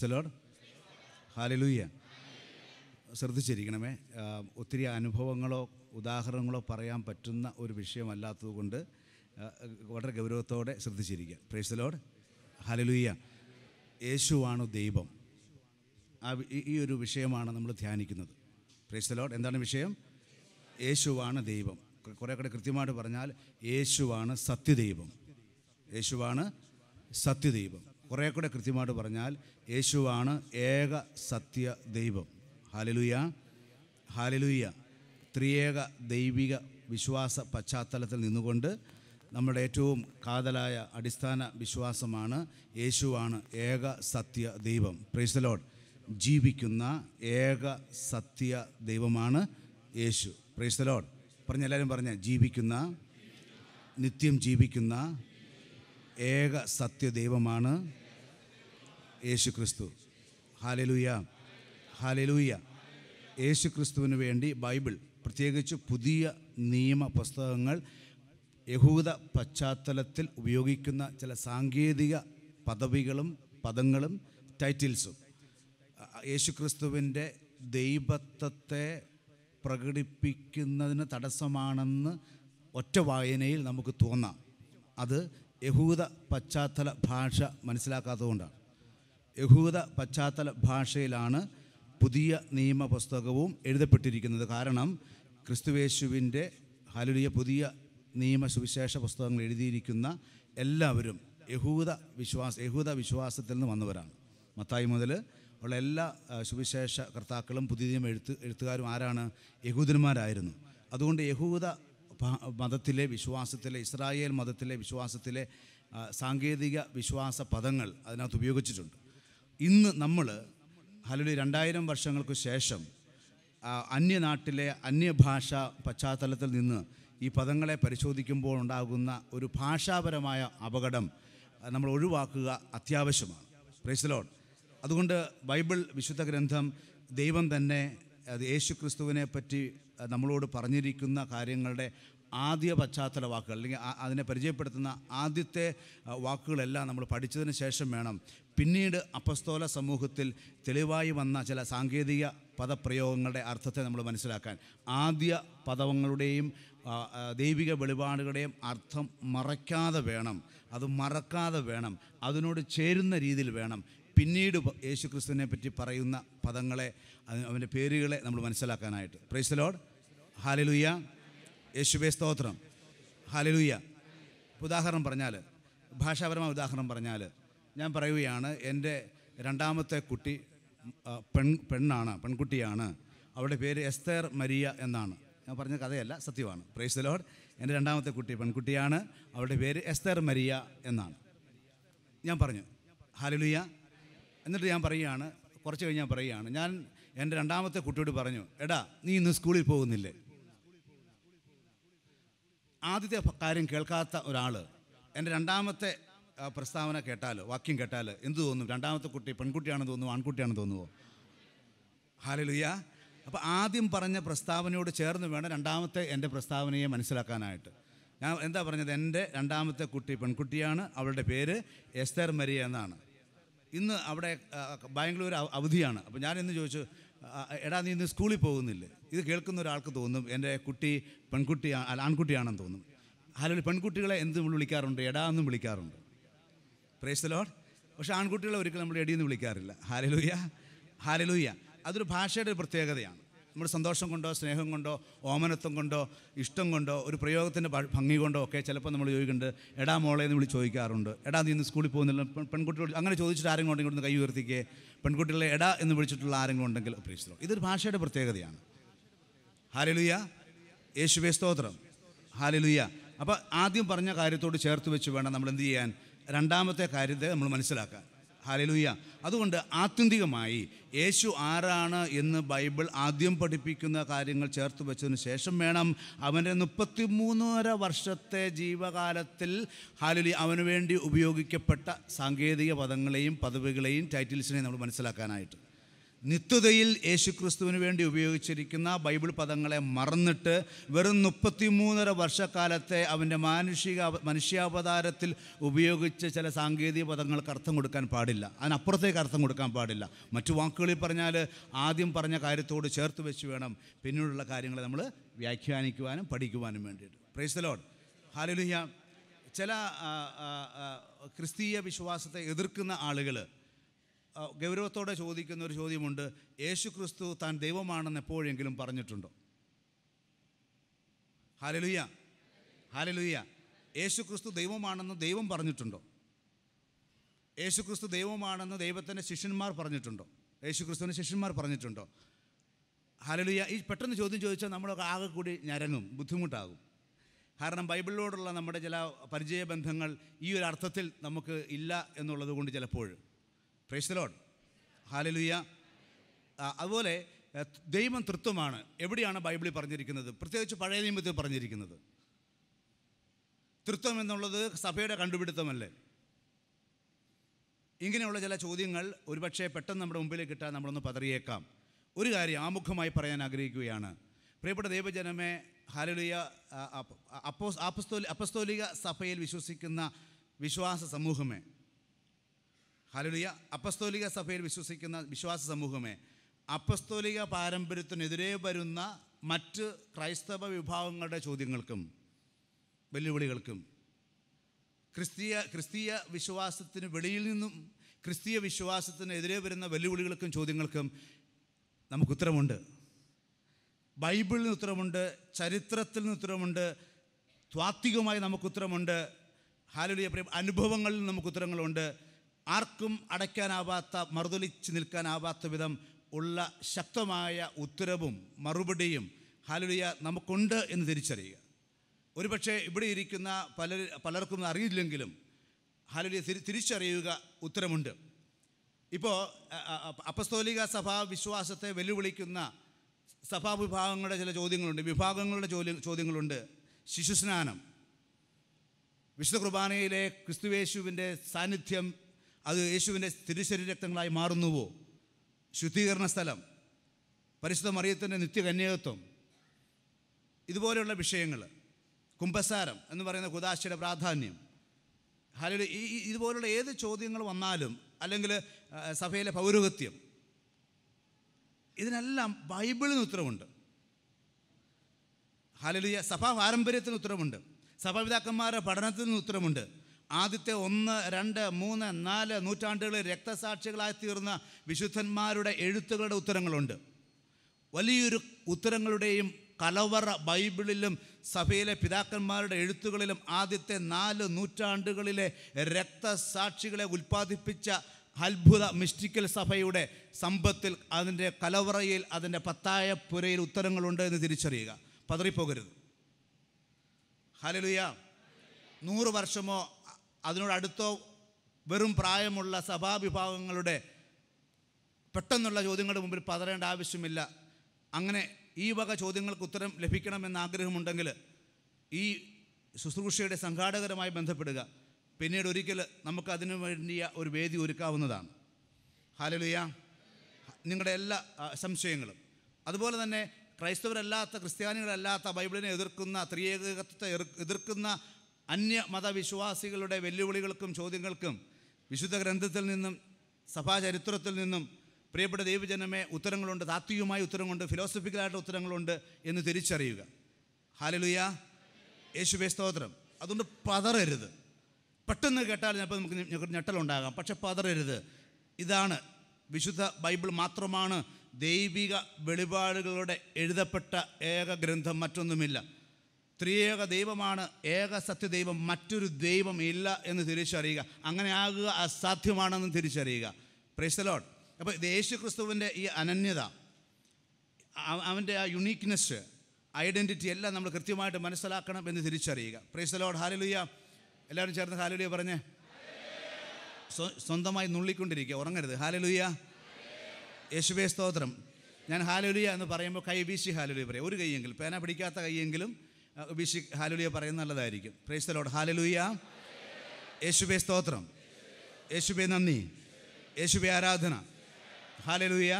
price load hallelujah ശ്രദ്ധിച്ചിരിക്കണമേ ഒത്തിരി അനുഭവങ്ങളോ ഉദാഹരണങ്ങളോ പറയാൻ പറ്റുന്ന ഒരു വിഷയമല്ലാത്തതുകൊണ്ട് വളരെ ഗൗരവത്തോടെ ശ്രദ്ധിച്ചിരിക്കുക പ്രൈസ് ലോഡ് ഹാലലൂയ യേശുവാണ് ദൈവം ആ ഈ ഒരു വിഷയമാണ് നമ്മൾ ധ്യാനിക്കുന്നത് പ്രൈസ് എന്താണ് വിഷയം യേശുവാണ് ദൈവം കുറേ കൂടെ കൃത്യമായിട്ട് പറഞ്ഞാൽ യേശുവാണ് സത്യദൈവം യേശുവാണ് സത്യദൈവം കുറേ കൂടെ കൃത്യമായിട്ട് പറഞ്ഞാൽ യേശുവാണ് ഏക സത്യ ദൈവം ഹാലലുയ ഹാലലുയ ത്രിയേക ദൈവിക വിശ്വാസ പശ്ചാത്തലത്തിൽ നിന്നുകൊണ്ട് നമ്മുടെ ഏറ്റവും കാതലായ അടിസ്ഥാന വിശ്വാസമാണ് യേശുവാണ് ഏക സത്യ ദൈവം പ്രൈസലോഡ് ജീവിക്കുന്ന ഏക സത്യ ദൈവമാണ് യേശു പ്രൈസലോഡ് പറഞ്ഞ എല്ലാവരും പറഞ്ഞ ജീവിക്കുന്ന നിത്യം ജീവിക്കുന്ന ഏക സത്യ ദൈവമാണ് യേശു ക്രിസ്തു ഹാലലൂയ ഹാലലൂയ യേശു ക്രിസ്തുവിന് വേണ്ടി ബൈബിൾ പ്രത്യേകിച്ച് പുതിയ നിയമ പുസ്തകങ്ങൾ യഹൂദ പശ്ചാത്തലത്തിൽ ഉപയോഗിക്കുന്ന ചില സാങ്കേതിക പദവികളും പദങ്ങളും ടൈറ്റിൽസും യേശു ക്രിസ്തുവിൻ്റെ ദൈവത്വത്തെ പ്രകടിപ്പിക്കുന്നതിന് തടസ്സമാണെന്ന് ഒറ്റ വായനയിൽ നമുക്ക് തോന്നാം അത് യഹൂദ പശ്ചാത്തല ഭാഷ മനസ്സിലാക്കാത്തതുകൊണ്ടാണ് യഹൂദ പശ്ചാത്തല ഭാഷയിലാണ് പുതിയ നിയമപുസ്തകവും എഴുതപ്പെട്ടിരിക്കുന്നത് കാരണം ക്രിസ്തുവേശുവിൻ്റെ ഹലുലിയ പുതിയ നിയമ സുവിശേഷ പുസ്തകങ്ങൾ എഴുതിയിരിക്കുന്ന എല്ലാവരും യഹൂദ വിശ്വാസ യഹൂദ വിശ്വാസത്തിൽ നിന്ന് വന്നവരാണ് മത്തായി മുതൽ ഉള്ള എല്ലാ സുവിശേഷ കർത്താക്കളും പുതിയ നിയമ എഴുത്ത് എഴുത്തുകാരും ആരാണ് യഹൂദന്മാരായിരുന്നു അതുകൊണ്ട് യഹൂദ മതത്തിലെ വിശ്വാസത്തിലെ ഇസ്രായേൽ മതത്തിലെ വിശ്വാസത്തിലെ സാങ്കേതിക വിശ്വാസ പദങ്ങൾ അതിനകത്ത് ഉപയോഗിച്ചിട്ടുണ്ട് ഇന്ന് നമ്മൾ ഹലോ രണ്ടായിരം വർഷങ്ങൾക്ക് ശേഷം അന്യനാട്ടിലെ അന്യഭാഷ പശ്ചാത്തലത്തിൽ നിന്ന് ഈ പദങ്ങളെ പരിശോധിക്കുമ്പോൾ ഉണ്ടാകുന്ന ഒരു ഭാഷാപരമായ അപകടം നമ്മൾ ഒഴിവാക്കുക അത്യാവശ്യമാണ് പ്രൈസലോൺ അതുകൊണ്ട് ബൈബിൾ വിശുദ്ധ ഗ്രന്ഥം ദൈവം തന്നെ യേശു ക്രിസ്തുവിനെ പറ്റി നമ്മളോട് പറഞ്ഞിരിക്കുന്ന കാര്യങ്ങളുടെ ആദ്യ പശ്ചാത്തല വാക്കുകൾ അല്ലെങ്കിൽ അതിനെ പരിചയപ്പെടുത്തുന്ന ആദ്യത്തെ വാക്കുകളെല്ലാം നമ്മൾ പഠിച്ചതിന് ശേഷം വേണം പിന്നീട് അപസ്തോല സമൂഹത്തിൽ തെളിവായി വന്ന ചില സാങ്കേതിക പദപ്രയോഗങ്ങളുടെ അർത്ഥത്തെ നമ്മൾ മനസ്സിലാക്കാൻ ആദ്യ പദവങ്ങളുടെയും ദൈവിക വെളിപാടുകളുടെയും അർത്ഥം മറയ്ക്കാതെ വേണം അത് മറക്കാതെ വേണം അതിനോട് ചേരുന്ന രീതിയിൽ വേണം പിന്നീട് യേശുക്രിസ്തുവിനെ പറ്റി പറയുന്ന പദങ്ങളെ അവൻ്റെ പേരുകളെ നമ്മൾ മനസ്സിലാക്കാനായിട്ട് പ്രൈസ് ലോഡ് ഹാലലുയ്യ യേശുബെ സ്തോത്രം ഹാലലൂയ ഉദാഹരണം പറഞ്ഞാൽ ഭാഷാപരമായ ഉദാഹരണം പറഞ്ഞാൽ ഞാൻ പറയുകയാണ് എൻ്റെ രണ്ടാമത്തെ കുട്ടി പെൺ പെണ്ണാണ് പെൺകുട്ടിയാണ് അവളുടെ പേര് എസ്തേർ മരിയ എന്നാണ് ഞാൻ പറഞ്ഞ കഥയല്ല സത്യമാണ് പ്രൈസ് ലോഡ് എൻ്റെ രണ്ടാമത്തെ കുട്ടി പെൺകുട്ടിയാണ് അവളുടെ പേര് എസ്തേർ മരിയ എന്നാണ് ഞാൻ പറഞ്ഞു ഹലലുയ എന്നിട്ട് ഞാൻ പറയുകയാണ് കുറച്ച് കഴിഞ്ഞ് ഞാൻ പറയുകയാണ് ഞാൻ എൻ്റെ രണ്ടാമത്തെ കുട്ടിയോട് പറഞ്ഞു എടാ നീ ഇന്ന് സ്കൂളിൽ പോകുന്നില്ലേ ആദ്യത്തെ കാര്യം കേൾക്കാത്ത ഒരാൾ എൻ്റെ രണ്ടാമത്തെ പ്രസ്താവന കേട്ടാൽ വാക്യം കേട്ടാൽ എന്ത് തോന്നും രണ്ടാമത്തെ കുട്ടി പെൺകുട്ടിയാണെന്ന് തോന്നുമോ ആൺകുട്ടിയാണെന്ന് തോന്നുമോ ഹാലലുയ്യ അപ്പോൾ ആദ്യം പറഞ്ഞ പ്രസ്താവനയോട് ചേർന്ന് വേണം രണ്ടാമത്തെ എൻ്റെ പ്രസ്താവനയെ മനസ്സിലാക്കാനായിട്ട് ഞാൻ എന്താ പറഞ്ഞത് എൻ്റെ രണ്ടാമത്തെ കുട്ടി പെൺകുട്ടിയാണ് അവളുടെ പേര് എസ്തർ മരിയ എന്നാണ് ഇന്ന് അവിടെ ബാംഗ്ലൂർ അവധിയാണ് അപ്പോൾ ഞാൻ ഇന്ന് ചോദിച്ചു എടാ നീ ഇന്ന് സ്കൂളിൽ പോകുന്നില്ലേ ഇത് കേൾക്കുന്ന ഒരാൾക്ക് തോന്നും എൻ്റെ കുട്ടി പെൺകുട്ടി ആൺകുട്ടിയാണെന്ന് തോന്നും ഹലോ പെൺകുട്ടികളെ എന്ത് വിളിക്കാറുണ്ട് എടാ എന്നും വിളിക്കാറുണ്ട് പ്രേസ് പക്ഷേ ആൺകുട്ടികളെ ഒരിക്കലും നമ്മൾ എടിയെന്ന് വിളിക്കാറില്ല ഹാലലൂയ ഹാലലൂയ അതൊരു ഭാഷയുടെ ഒരു പ്രത്യേകതയാണ് നമ്മൾ സന്തോഷം കൊണ്ടോ സ്നേഹം കൊണ്ടോ ഓമനത്വം കൊണ്ടോ ഇഷ്ടം കൊണ്ടോ ഒരു പ്രയോഗത്തിൻ്റെ ഭംഗി കൊണ്ടോ ഒക്കെ ചിലപ്പോൾ നമ്മൾ ചോദിക്കുന്നുണ്ട് എടാ മോളെ എന്ന് വിളിച്ച് ചോദിക്കാറുണ്ട് എടാ നീ ഇന്ന് സ്കൂളിൽ പോകുന്നില്ല പെൺകുട്ടികൾ അങ്ങനെ ചോദിച്ചിട്ട് ആരെങ്കിലും ഉണ്ടെങ്കിൽ ഇവിടുന്ന് കൈ ഉയർത്തിക്കേ പെൺകുട്ടികളെ എടാ എന്ന് വിളിച്ചിട്ടുള്ള ആരെങ്കിലും ഉണ്ടെങ്കിൽ പ്രേക്ഷിച്ചോ ഇതൊരു ഭാഷയുടെ പ്രത്യേകതയാണ് ഹാലലുയ യേശുവേ സ്തോത്രം ഹാലലുയ അപ്പോൾ ആദ്യം പറഞ്ഞ കാര്യത്തോട് ചേർത്ത് വെച്ച് വേണം നമ്മൾ എന്ത് ചെയ്യാൻ രണ്ടാമത്തെ കാര്യത്തെ നമ്മൾ മനസ്സിലാക്കാൻ ഹാലലുയ്യ അതുകൊണ്ട് ആത്യന്തികമായി യേശു ആരാണ് എന്ന് ബൈബിൾ ആദ്യം പഠിപ്പിക്കുന്ന കാര്യങ്ങൾ ചേർത്ത് വെച്ചതിന് ശേഷം വേണം അവൻ്റെ മുപ്പത്തിമൂന്നര വർഷത്തെ ജീവകാലത്തിൽ ഹാലലി അവന് വേണ്ടി ഉപയോഗിക്കപ്പെട്ട സാങ്കേതിക പദങ്ങളെയും പദവികളെയും ടൈറ്റിൽസിനെയും നമ്മൾ മനസ്സിലാക്കാനായിട്ട് നിത്യതയിൽ യേശുക്രിസ്തുവിന് വേണ്ടി ഉപയോഗിച്ചിരിക്കുന്ന ബൈബിൾ പദങ്ങളെ മറന്നിട്ട് വെറും മുപ്പത്തിമൂന്നര വർഷക്കാലത്തെ അവൻ്റെ മാനുഷിക മനുഷ്യാവതാരത്തിൽ ഉപയോഗിച്ച ചില സാങ്കേതിക പദങ്ങൾക്ക് അർത്ഥം കൊടുക്കാൻ പാടില്ല അതിനപ്പുറത്തേക്ക് അർത്ഥം കൊടുക്കാൻ പാടില്ല മറ്റു വാക്കുകളിൽ പറഞ്ഞാൽ ആദ്യം പറഞ്ഞ കാര്യത്തോട് ചേർത്ത് വെച്ച് വേണം പിന്നീടുള്ള കാര്യങ്ങൾ നമ്മൾ വ്യാഖ്യാനിക്കുവാനും പഠിക്കുവാനും വേണ്ടിയിട്ട് പ്രൈസ് ലോഡ് ഹാലലുഹ്യ ചില ക്രിസ്തീയ വിശ്വാസത്തെ എതിർക്കുന്ന ആളുകൾ ഗൗരവത്തോടെ ചോദിക്കുന്ന ഒരു ചോദ്യമുണ്ട് യേശു ക്രിസ്തു താൻ ദൈവമാണെന്ന് എപ്പോഴെങ്കിലും പറഞ്ഞിട്ടുണ്ടോ ഹാലലുയ്യ ഹാലലുയ്യ യേശു ക്രിസ്തു ദൈവമാണെന്ന് ദൈവം പറഞ്ഞിട്ടുണ്ടോ യേശു ക്രിസ്തു ദൈവമാണെന്ന് ദൈവത്തിൻ്റെ ശിഷ്യന്മാർ പറഞ്ഞിട്ടുണ്ടോ യേശു ക്രിസ്തുവിൻ്റെ ശിഷ്യന്മാർ പറഞ്ഞിട്ടുണ്ടോ ഹാലലുയ്യ ഈ പെട്ടെന്ന് ചോദ്യം ചോദിച്ചാൽ നമ്മളൊക്കെ ആകെ കൂടി ഞരങ്ങും ബുദ്ധിമുട്ടാകും കാരണം ബൈബിളിലോടുള്ള നമ്മുടെ ചില ബന്ധങ്ങൾ ഈ ഒരു അർത്ഥത്തിൽ നമുക്ക് ഇല്ല എന്നുള്ളത് കൊണ്ട് ചിലപ്പോൾ പ്രേസ്തലോൺ ഹാലലുയ്യ അതുപോലെ ദൈവം തൃത്വമാണ് എവിടെയാണ് ബൈബിളിൽ പറഞ്ഞിരിക്കുന്നത് പ്രത്യേകിച്ച് പഴയ നിയമത്തിൽ പറഞ്ഞിരിക്കുന്നത് തൃത്വം എന്നുള്ളത് സഭയുടെ കണ്ടുപിടുത്തമല്ലേ ഇങ്ങനെയുള്ള ചില ചോദ്യങ്ങൾ ഒരുപക്ഷെ പെട്ടെന്ന് നമ്മുടെ മുമ്പിൽ കിട്ടാൻ നമ്മളൊന്ന് പതറിയേക്കാം ഒരു കാര്യം ആമുഖമായി പറയാൻ ആഗ്രഹിക്കുകയാണ് പ്രിയപ്പെട്ട ദൈവജനമേ ഹാലലിയ അപ്പോ അപസ്തോലി അപസ്തോലിക സഭയിൽ വിശ്വസിക്കുന്ന വിശ്വാസ സമൂഹമേ ഹലുലിയ അപ്പസ്തോലിക സഭയിൽ വിശ്വസിക്കുന്ന വിശ്വാസ സമൂഹമേ അപ്പസ്തോലിക പാരമ്പര്യത്തിനെതിരെ വരുന്ന മറ്റ് ക്രൈസ്തവ വിഭാഗങ്ങളുടെ ചോദ്യങ്ങൾക്കും വെല്ലുവിളികൾക്കും ക്രിസ്തീയ ക്രിസ്തീയ വിശ്വാസത്തിന് വെളിയിൽ നിന്നും ക്രിസ്തീയ വിശ്വാസത്തിനെതിരെ വരുന്ന വെല്ലുവിളികൾക്കും ചോദ്യങ്ങൾക്കും നമുക്ക് ഉത്തരമുണ്ട് ബൈബിളിൽ നിന്ന് ഉത്തരമുണ്ട് ചരിത്രത്തിൽ നിന്ന് ഉത്തരമുണ്ട് ത്വാത്വികമായി നമുക്ക് ഉത്തരമുണ്ട് ഹാലുലിയ അനുഭവങ്ങളിൽ നമുക്ക് ഉത്തരങ്ങളുണ്ട് ആർക്കും അടയ്ക്കാനാവാത്ത മറുതൊലിച്ച് നിൽക്കാനാവാത്ത വിധം ഉള്ള ശക്തമായ ഉത്തരവും മറുപടിയും ഹാലുലിയ നമുക്കുണ്ട് എന്ന് തിരിച്ചറിയുക ഒരുപക്ഷെ ഇവിടെ ഇരിക്കുന്ന പല പലർക്കും അറിയില്ലെങ്കിലും ഹാലുലിയ തിരി തിരിച്ചറിയുക ഉത്തരമുണ്ട് ഇപ്പോൾ അപസ്തോലിക സഭാ വിശ്വാസത്തെ വെല്ലുവിളിക്കുന്ന സഭാവിഭാഗങ്ങളുടെ ചില ചോദ്യങ്ങളുണ്ട് വിഭാഗങ്ങളുടെ ചോദ്യ ചോദ്യങ്ങളുണ്ട് ശിശുസ്നാനം വിശുദ്ധ കുർബാനയിലെ ക്രിസ്തുവേശുവിൻ്റെ സാന്നിധ്യം അത് യേശുവിൻ്റെ തിരുശരീരക്തങ്ങളായി മാറുന്നുവോ ശുദ്ധീകരണ സ്ഥലം പരിശുദ്ധ മറിയത്തിൻ്റെ നിത്യകന്യകത്വം ഇതുപോലെയുള്ള വിഷയങ്ങൾ കുംഭസാരം എന്ന് പറയുന്ന കുദാശയുടെ പ്രാധാന്യം ഹലയുടെ ഈ ഇതുപോലുള്ള ഏത് ചോദ്യങ്ങൾ വന്നാലും അല്ലെങ്കിൽ സഭയിലെ പൗരോഹിത്യം ഇതിനെല്ലാം ബൈബിളിന് ഉത്തരവുണ്ട് ഹാലലിയ സഭാ പാരമ്പര്യത്തിന് ഉത്തരവുണ്ട് സഭാപിതാക്കന്മാരുടെ പഠനത്തിന് ഉത്തരവുണ്ട് ആദ്യത്തെ ഒന്ന് രണ്ട് മൂന്ന് നാല് നൂറ്റാണ്ടുകളിൽ രക്തസാക്ഷികളായി തീർന്ന വിശുദ്ധന്മാരുടെ എഴുത്തുകളുടെ ഉത്തരങ്ങളുണ്ട് വലിയൊരു ഉത്തരങ്ങളുടെയും കലവറ ബൈബിളിലും സഭയിലെ പിതാക്കന്മാരുടെ എഴുത്തുകളിലും ആദ്യത്തെ നാല് നൂറ്റാണ്ടുകളിലെ രക്തസാക്ഷികളെ ഉൽപ്പാദിപ്പിച്ച അത്ഭുത മിസ്റ്റിക്കൽ സഭയുടെ സമ്പത്തിൽ അതിൻ്റെ കലവറയിൽ അതിൻ്റെ പത്തായ പുരയിൽ ഉത്തരങ്ങളുണ്ട് എന്ന് തിരിച്ചറിയുക പതറിപ്പോകരുത് ഹലലുയ നൂറ് വർഷമോ അതിനോടടുത്തോ വെറും പ്രായമുള്ള സഭാവിഭാഗങ്ങളുടെ പെട്ടെന്നുള്ള ചോദ്യങ്ങളുടെ മുമ്പിൽ പതറേണ്ട ആവശ്യമില്ല അങ്ങനെ ഈ വക ചോദ്യങ്ങൾക്ക് ഉത്തരം ലഭിക്കണമെന്ന് ആഗ്രഹമുണ്ടെങ്കിൽ ഈ ശുശ്രൂഷയുടെ സംഘാടകരുമായി ബന്ധപ്പെടുക പിന്നീട് ഒരിക്കൽ നമുക്കതിനു വേണ്ടിയ ഒരു വേദി ഒരുക്കാവുന്നതാണ് ഹാലലുയ നിങ്ങളുടെ എല്ലാ സംശയങ്ങളും അതുപോലെ തന്നെ ക്രൈസ്തവരല്ലാത്ത ക്രിസ്ത്യാനികളല്ലാത്ത ബൈബിളിനെ എതിർക്കുന്ന ത്രിയേകത്വത്തെ എതിർക്കുന്ന അന്യ മതവിശ്വാസികളുടെ വെല്ലുവിളികൾക്കും ചോദ്യങ്ങൾക്കും വിശുദ്ധ ഗ്രന്ഥത്തിൽ നിന്നും സഭാചരിത്രത്തിൽ നിന്നും പ്രിയപ്പെട്ട ദൈവജനമേ ഉത്തരങ്ങളുണ്ട് താത്വികമായ ഉത്തരങ്ങളുണ്ട് ഫിലോസഫിക്കലായിട്ട് ഉത്തരങ്ങളുണ്ട് എന്ന് തിരിച്ചറിയുക ഹാലലുയ യേശുബേ സ്തോത്രം അതുകൊണ്ട് പതറരുത് പെട്ടെന്ന് കേട്ടാൽ ചിലപ്പോൾ നമുക്ക് ഞെട്ടലുണ്ടാകാം പക്ഷെ പതറരുത് ഇതാണ് വിശുദ്ധ ബൈബിൾ മാത്രമാണ് ദൈവിക വെളിപാടുകളുടെ എഴുതപ്പെട്ട ഏക ഗ്രന്ഥം മറ്റൊന്നുമില്ല ത്രിയേക ദൈവമാണ് ഏക സത്യ ദൈവം മറ്റൊരു ദൈവം ഇല്ല എന്ന് തിരിച്ചറിയുക അങ്ങനെ ആകുക അസാധ്യമാണെന്ന് തിരിച്ചറിയുക പ്രൈസലോട്ട് അപ്പോൾ യേശു ക്രിസ്തുവിൻ്റെ ഈ അനന്യത അവൻ്റെ ആ യുണീക്നെസ് ഐഡൻറ്റിറ്റി എല്ലാം നമ്മൾ കൃത്യമായിട്ട് മനസ്സിലാക്കണം എന്ന് തിരിച്ചറിയുക പ്രൈസലോട്ട് ഹാലലുയ എല്ലാവരും ചേർന്ന് ഹാലലുയ പറഞ്ഞേ സ്വന്തമായി നുള്ളിക്കൊണ്ടിരിക്കുക ഉറങ്ങരുത് ഹാലലുയ യേശുബേ സ്തോത്രം ഞാൻ ഹാലലുയ എന്ന് പറയുമ്പോൾ കൈ വീശി ഹാലലുയ പറയാം ഒരു കൈയെങ്കിലും പേന പിടിക്കാത്ത കൈയെങ്കിലും ഉപേക്ഷി ഹാലലുയ പറയുന്ന നല്ലതായിരിക്കും പ്രൈസ് ലോഡ് ഹാലലുയ യേശുബെ സ്തോത്രം യേശുബേ നന്ദി യേശുബെ ആരാധന ഹാലലുയ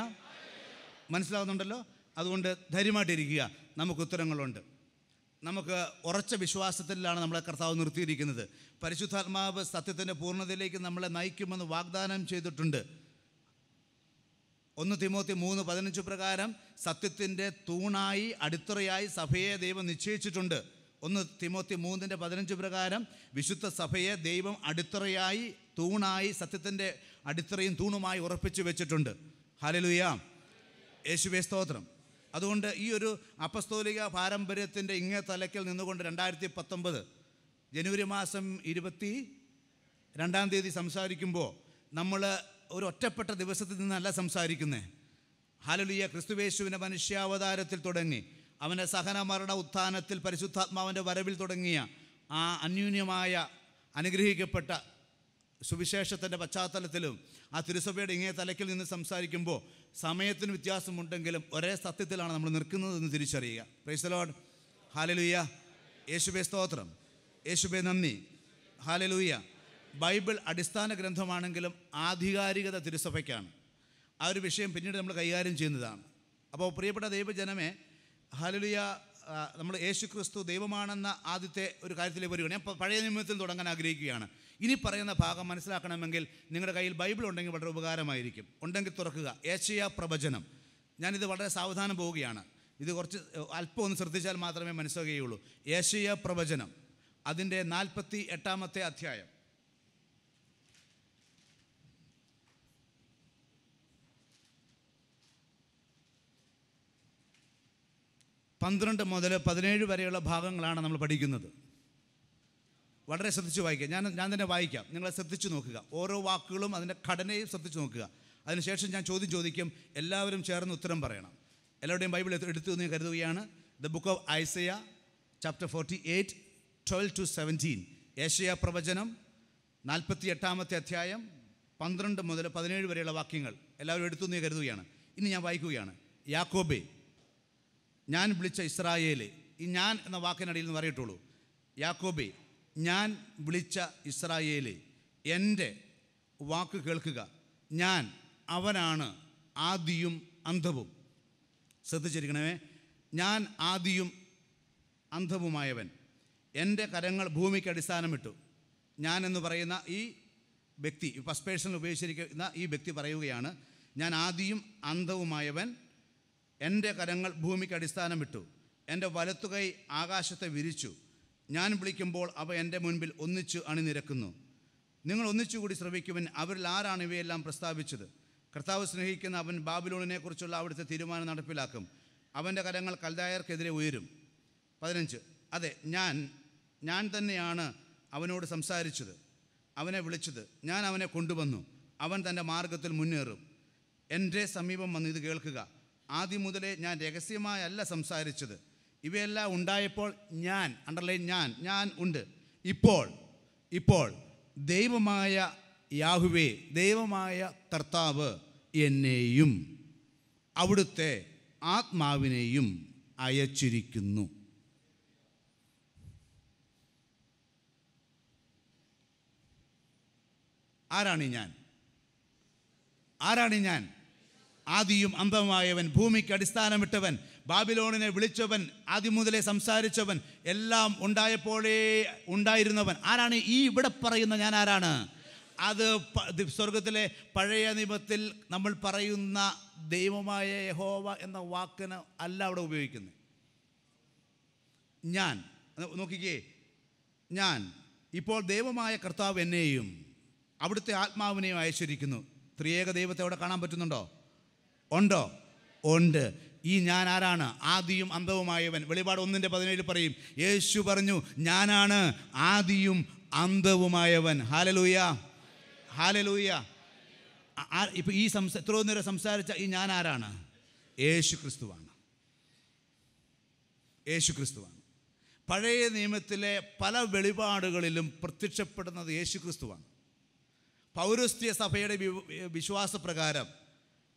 മനസ്സിലാവുന്നുണ്ടല്ലോ അതുകൊണ്ട് ധൈര്യമായിട്ടിരിക്കുക നമുക്ക് ഉത്തരങ്ങളുണ്ട് നമുക്ക് ഉറച്ച വിശ്വാസത്തിലാണ് നമ്മളെ കർത്താവ് നിർത്തിയിരിക്കുന്നത് പരിശുദ്ധാത്മാവ് സത്യത്തിൻ്റെ പൂർണ്ണതയിലേക്ക് നമ്മളെ നയിക്കുമെന്ന് വാഗ്ദാനം ചെയ്തിട്ടുണ്ട് ഒന്ന് തിമോത്തി മൂന്ന് പതിനഞ്ച് പ്രകാരം സത്യത്തിൻ്റെ തൂണായി അടിത്തറയായി സഭയെ ദൈവം നിശ്ചയിച്ചിട്ടുണ്ട് ഒന്ന് തിമോത്തി മൂന്നിൻ്റെ പതിനഞ്ച് പ്രകാരം വിശുദ്ധ സഭയെ ദൈവം അടിത്തറയായി തൂണായി സത്യത്തിൻ്റെ അടിത്തറയും തൂണുമായി ഉറപ്പിച്ചു വെച്ചിട്ടുണ്ട് ഹലലുയാം യേശുവേ സ്തോത്രം അതുകൊണ്ട് ഈ ഒരു അപസ്തോലിക പാരമ്പര്യത്തിൻ്റെ ഇങ്ങേ തലയ്ക്കൽ നിന്നുകൊണ്ട് രണ്ടായിരത്തി പത്തൊമ്പത് ജനുവരി മാസം ഇരുപത്തി രണ്ടാം തീയതി സംസാരിക്കുമ്പോൾ നമ്മൾ ഒരു ഒറ്റപ്പെട്ട ദിവസത്തിൽ നിന്നല്ല സംസാരിക്കുന്നത് ഹാലലിയ ക്രിസ്തുവേശുവിൻ്റെ മനുഷ്യാവതാരത്തിൽ തുടങ്ങി അവൻ്റെ സഹന മരണ ഉത്ഥാനത്തിൽ പരിശുദ്ധാത്മാവിൻ്റെ വരവിൽ തുടങ്ങിയ ആ അന്യൂന്യമായ അനുഗ്രഹിക്കപ്പെട്ട സുവിശേഷത്തിൻ്റെ പശ്ചാത്തലത്തിലും ആ തിരുസഭയുടെ ഇങ്ങേ തലക്കിൽ നിന്ന് സംസാരിക്കുമ്പോൾ സമയത്തിന് വ്യത്യാസമുണ്ടെങ്കിലും ഒരേ സത്യത്തിലാണ് നമ്മൾ നിൽക്കുന്നതെന്ന് തിരിച്ചറിയുക പ്രൈസലോഡ് ഹാലലൂയ യേശുബേ സ്തോത്രം യേശുബെ നന്ദി ഹാലലൂയ ബൈബിൾ അടിസ്ഥാന ഗ്രന്ഥമാണെങ്കിലും ആധികാരികത തിരുസഭയ്ക്കാണ് ആ ഒരു വിഷയം പിന്നീട് നമ്മൾ കൈകാര്യം ചെയ്യുന്നതാണ് അപ്പോൾ പ്രിയപ്പെട്ട ദൈവജനമേ ഹലുലിയ നമ്മൾ യേശു ക്രിസ്തു ദൈവമാണെന്ന ആദ്യത്തെ ഒരു കാര്യത്തിലേക്ക് വരികയാണ് ഞാൻ പഴയ നിയമത്തിൽ തുടങ്ങാൻ ആഗ്രഹിക്കുകയാണ് ഇനി പറയുന്ന ഭാഗം മനസ്സിലാക്കണമെങ്കിൽ നിങ്ങളുടെ കയ്യിൽ ബൈബിൾ ഉണ്ടെങ്കിൽ വളരെ ഉപകാരമായിരിക്കും ഉണ്ടെങ്കിൽ തുറക്കുക ഏശയ പ്രവചനം ഞാനിത് വളരെ സാവധാനം പോവുകയാണ് ഇത് കുറച്ച് അല്പം ഒന്ന് ശ്രദ്ധിച്ചാൽ മാത്രമേ മനസ്സിലാകുകയുള്ളൂ ഏശയ പ്രവചനം അതിൻ്റെ നാൽപ്പത്തി എട്ടാമത്തെ അധ്യായം പന്ത്രണ്ട് മുതൽ പതിനേഴ് വരെയുള്ള ഭാഗങ്ങളാണ് നമ്മൾ പഠിക്കുന്നത് വളരെ ശ്രദ്ധിച്ച് വായിക്കാം ഞാൻ ഞാൻ തന്നെ വായിക്കാം നിങ്ങളെ ശ്രദ്ധിച്ച് നോക്കുക ഓരോ വാക്കുകളും അതിൻ്റെ ഘടനയും ശ്രദ്ധിച്ച് നോക്കുക അതിനുശേഷം ഞാൻ ചോദ്യം ചോദിക്കും എല്ലാവരും ചേർന്ന് ഉത്തരം പറയണം എല്ലാവരുടെയും ബൈബിൾ എടുത്തു എന്ന് കരുതുകയാണ് the book of Isaiah chapter forty eight twelve to seventeen ഏഷ്യ പ്രവചനം നാൽപ്പത്തി എട്ടാമത്തെ അധ്യായം പന്ത്രണ്ട് മുതൽ പതിനേഴ് വരെയുള്ള വാക്യങ്ങൾ എല്ലാവരും എടുത്തു എന്ന് കരുതുകയാണ് ഇനി ഞാൻ വായിക്കുകയാണ് യാക്കോബേ ഞാൻ വിളിച്ച ഇസ്രായേൽ ഈ ഞാൻ എന്ന വാക്കിനടിയിൽ നിന്ന് പറയട്ടുള്ളൂ യാക്കോബി ഞാൻ വിളിച്ച ഇസ്രായേൽ എൻ്റെ വാക്ക് കേൾക്കുക ഞാൻ അവനാണ് ആദിയും അന്ധവും ശ്രദ്ധിച്ചിരിക്കണമേ ഞാൻ ആദിയും അന്ധവുമായവൻ എൻ്റെ കരങ്ങൾ ഭൂമിക്ക് അടിസ്ഥാനമിട്ടു ഞാൻ എന്ന് പറയുന്ന ഈ വ്യക്തി ഫസ്റ്റ് പേഴ്സണൽ ഉപയോഗിച്ചിരിക്കുന്ന ഈ വ്യക്തി പറയുകയാണ് ഞാൻ ആദിയും അന്ധവുമായവൻ എൻ്റെ കരങ്ങൾ ഭൂമിക്ക് അടിസ്ഥാനം വിട്ടു എൻ്റെ വലത്തുകൈ ആകാശത്തെ വിരിച്ചു ഞാൻ വിളിക്കുമ്പോൾ അവ എൻ്റെ മുൻപിൽ ഒന്നിച്ചു അണിനിരക്കുന്നു നിങ്ങൾ ഒന്നിച്ചുകൂടി ശ്രമിക്കുവൻ അവരിൽ ആരാണ് ഇവയെല്ലാം പ്രസ്താവിച്ചത് കർത്താവ് സ്നേഹിക്കുന്ന അവൻ ബാബിലോണിനെക്കുറിച്ചുള്ള അവിടുത്തെ തീരുമാനം നടപ്പിലാക്കും അവൻ്റെ കരങ്ങൾ കൽദായർക്കെതിരെ ഉയരും പതിനഞ്ച് അതെ ഞാൻ ഞാൻ തന്നെയാണ് അവനോട് സംസാരിച്ചത് അവനെ വിളിച്ചത് ഞാൻ അവനെ കൊണ്ടുവന്നു അവൻ തൻ്റെ മാർഗത്തിൽ മുന്നേറും എൻ്റെ സമീപം വന്ന് ഇത് കേൾക്കുക ആദ്യം മുതലേ ഞാൻ രഹസ്യമായല്ല സംസാരിച്ചത് ഇവയെല്ലാം ഉണ്ടായപ്പോൾ ഞാൻ അണ്ടർലൈൻ ഞാൻ ഞാൻ ഉണ്ട് ഇപ്പോൾ ഇപ്പോൾ ദൈവമായ യാഹുവേ ദൈവമായ കർത്താവ് എന്നെയും അവിടുത്തെ ആത്മാവിനെയും അയച്ചിരിക്കുന്നു ആരാണ് ഞാൻ ആരാണ് ഞാൻ ആദിയും അന്തമായവൻ ഭൂമിക്ക് അടിസ്ഥാനമിട്ടവൻ ബാബിലോണിനെ വിളിച്ചവൻ ആദ്യം മുതലേ സംസാരിച്ചവൻ എല്ലാം ഉണ്ടായപ്പോഴേ ഉണ്ടായിരുന്നവൻ ആരാണ് ഈ ഇവിടെ പറയുന്ന ഞാൻ ആരാണ് അത് സ്വർഗത്തിലെ പഴയ നിയമത്തിൽ നമ്മൾ പറയുന്ന ദൈവമായ യഹോവ എന്ന വാക്കിന് അല്ല അവിടെ ഉപയോഗിക്കുന്നത് ഞാൻ നോക്കിക്കേ ഞാൻ ഇപ്പോൾ ദൈവമായ കർത്താവ് എന്നെയും അവിടുത്തെ ആത്മാവിനെയും അയച്ചിരിക്കുന്നു ത്രിയേക ദൈവത്തെ അവിടെ കാണാൻ പറ്റുന്നുണ്ടോ ഉണ്ടോ ഉണ്ട് ഈ ഞാൻ ആരാണ് ആദിയും അന്തവുമായവൻ വെളിപാട് ഒന്നിൻ്റെ പതിനേഴിൽ പറയും യേശു പറഞ്ഞു ഞാനാണ് ആദിയും അന്തവുമായവൻ ഹാലലൂയ ഹാലലൂയ ഇപ്പം ഈ സംസ എത്രയോ നേരം സംസാരിച്ച ഈ ഞാൻ ആരാണ് യേശു ക്രിസ്തുവാണ് യേശു ക്രിസ്തുവാണ് പഴയ നിയമത്തിലെ പല വെളിപാടുകളിലും പ്രത്യക്ഷപ്പെടുന്നത് യേശു ക്രിസ്തുവാണ് പൗരസ്ത്യ സഭയുടെ വിശ്വാസപ്രകാരം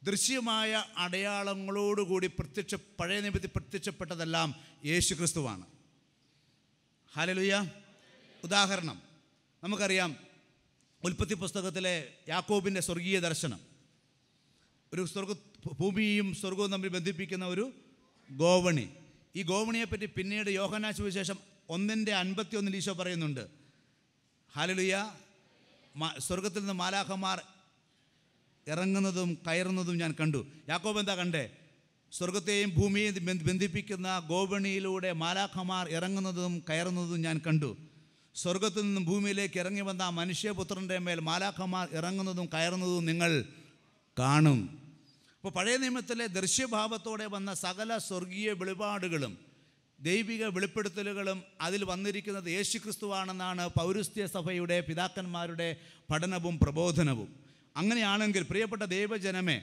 ദൃശ്യമായ അടയാളങ്ങളോടുകൂടി പ്രത്യക്ഷ പഴയ നിമിത്തി പ്രത്യക്ഷപ്പെട്ടതെല്ലാം യേശു ക്രിസ്തുവാണ് ഹാലലുയ്യ ഉദാഹരണം നമുക്കറിയാം ഉൽപ്പത്തി പുസ്തകത്തിലെ യാക്കോബിൻ്റെ സ്വർഗീയ ദർശനം ഒരു സ്വർഗ ഭൂമിയും സ്വർഗവും തമ്മിൽ ബന്ധിപ്പിക്കുന്ന ഒരു ഗോവണി ഈ ഗോവണിയെപ്പറ്റി പിന്നീട് യോഹനാ വിശേഷം ഒന്നിൻ്റെ അൻപത്തി ഒന്നിൽ ഈശോ പറയുന്നുണ്ട് ഹാലലുയ്യ സ്വർഗത്തിൽ നിന്ന് മാലാഖമാർ ഇറങ്ങുന്നതും കയറുന്നതും ഞാൻ കണ്ടു യാക്കോബ് എന്താ കണ്ടേ സ്വർഗത്തെയും ഭൂമിയെയും ബന്ധിപ്പിക്കുന്ന ഗോപണിയിലൂടെ മാലാഖമാർ ഇറങ്ങുന്നതും കയറുന്നതും ഞാൻ കണ്ടു സ്വർഗത്തിൽ നിന്നും ഭൂമിയിലേക്ക് ഇറങ്ങി വന്ന ആ മനുഷ്യപുത്രൻ്റെ മേൽ മാലാഖമാർ ഇറങ്ങുന്നതും കയറുന്നതും നിങ്ങൾ കാണും അപ്പോൾ പഴയ നിയമത്തിലെ ദൃശ്യഭാവത്തോടെ വന്ന സകല സ്വർഗീയ വെളിപാടുകളും ദൈവിക വെളിപ്പെടുത്തലുകളും അതിൽ വന്നിരിക്കുന്നത് യേശുക്രിസ്തുവാണെന്നാണ് പൗരസ്ത്യ സഭയുടെ പിതാക്കന്മാരുടെ പഠനവും പ്രബോധനവും അങ്ങനെയാണെങ്കിൽ പ്രിയപ്പെട്ട ദൈവജനമേ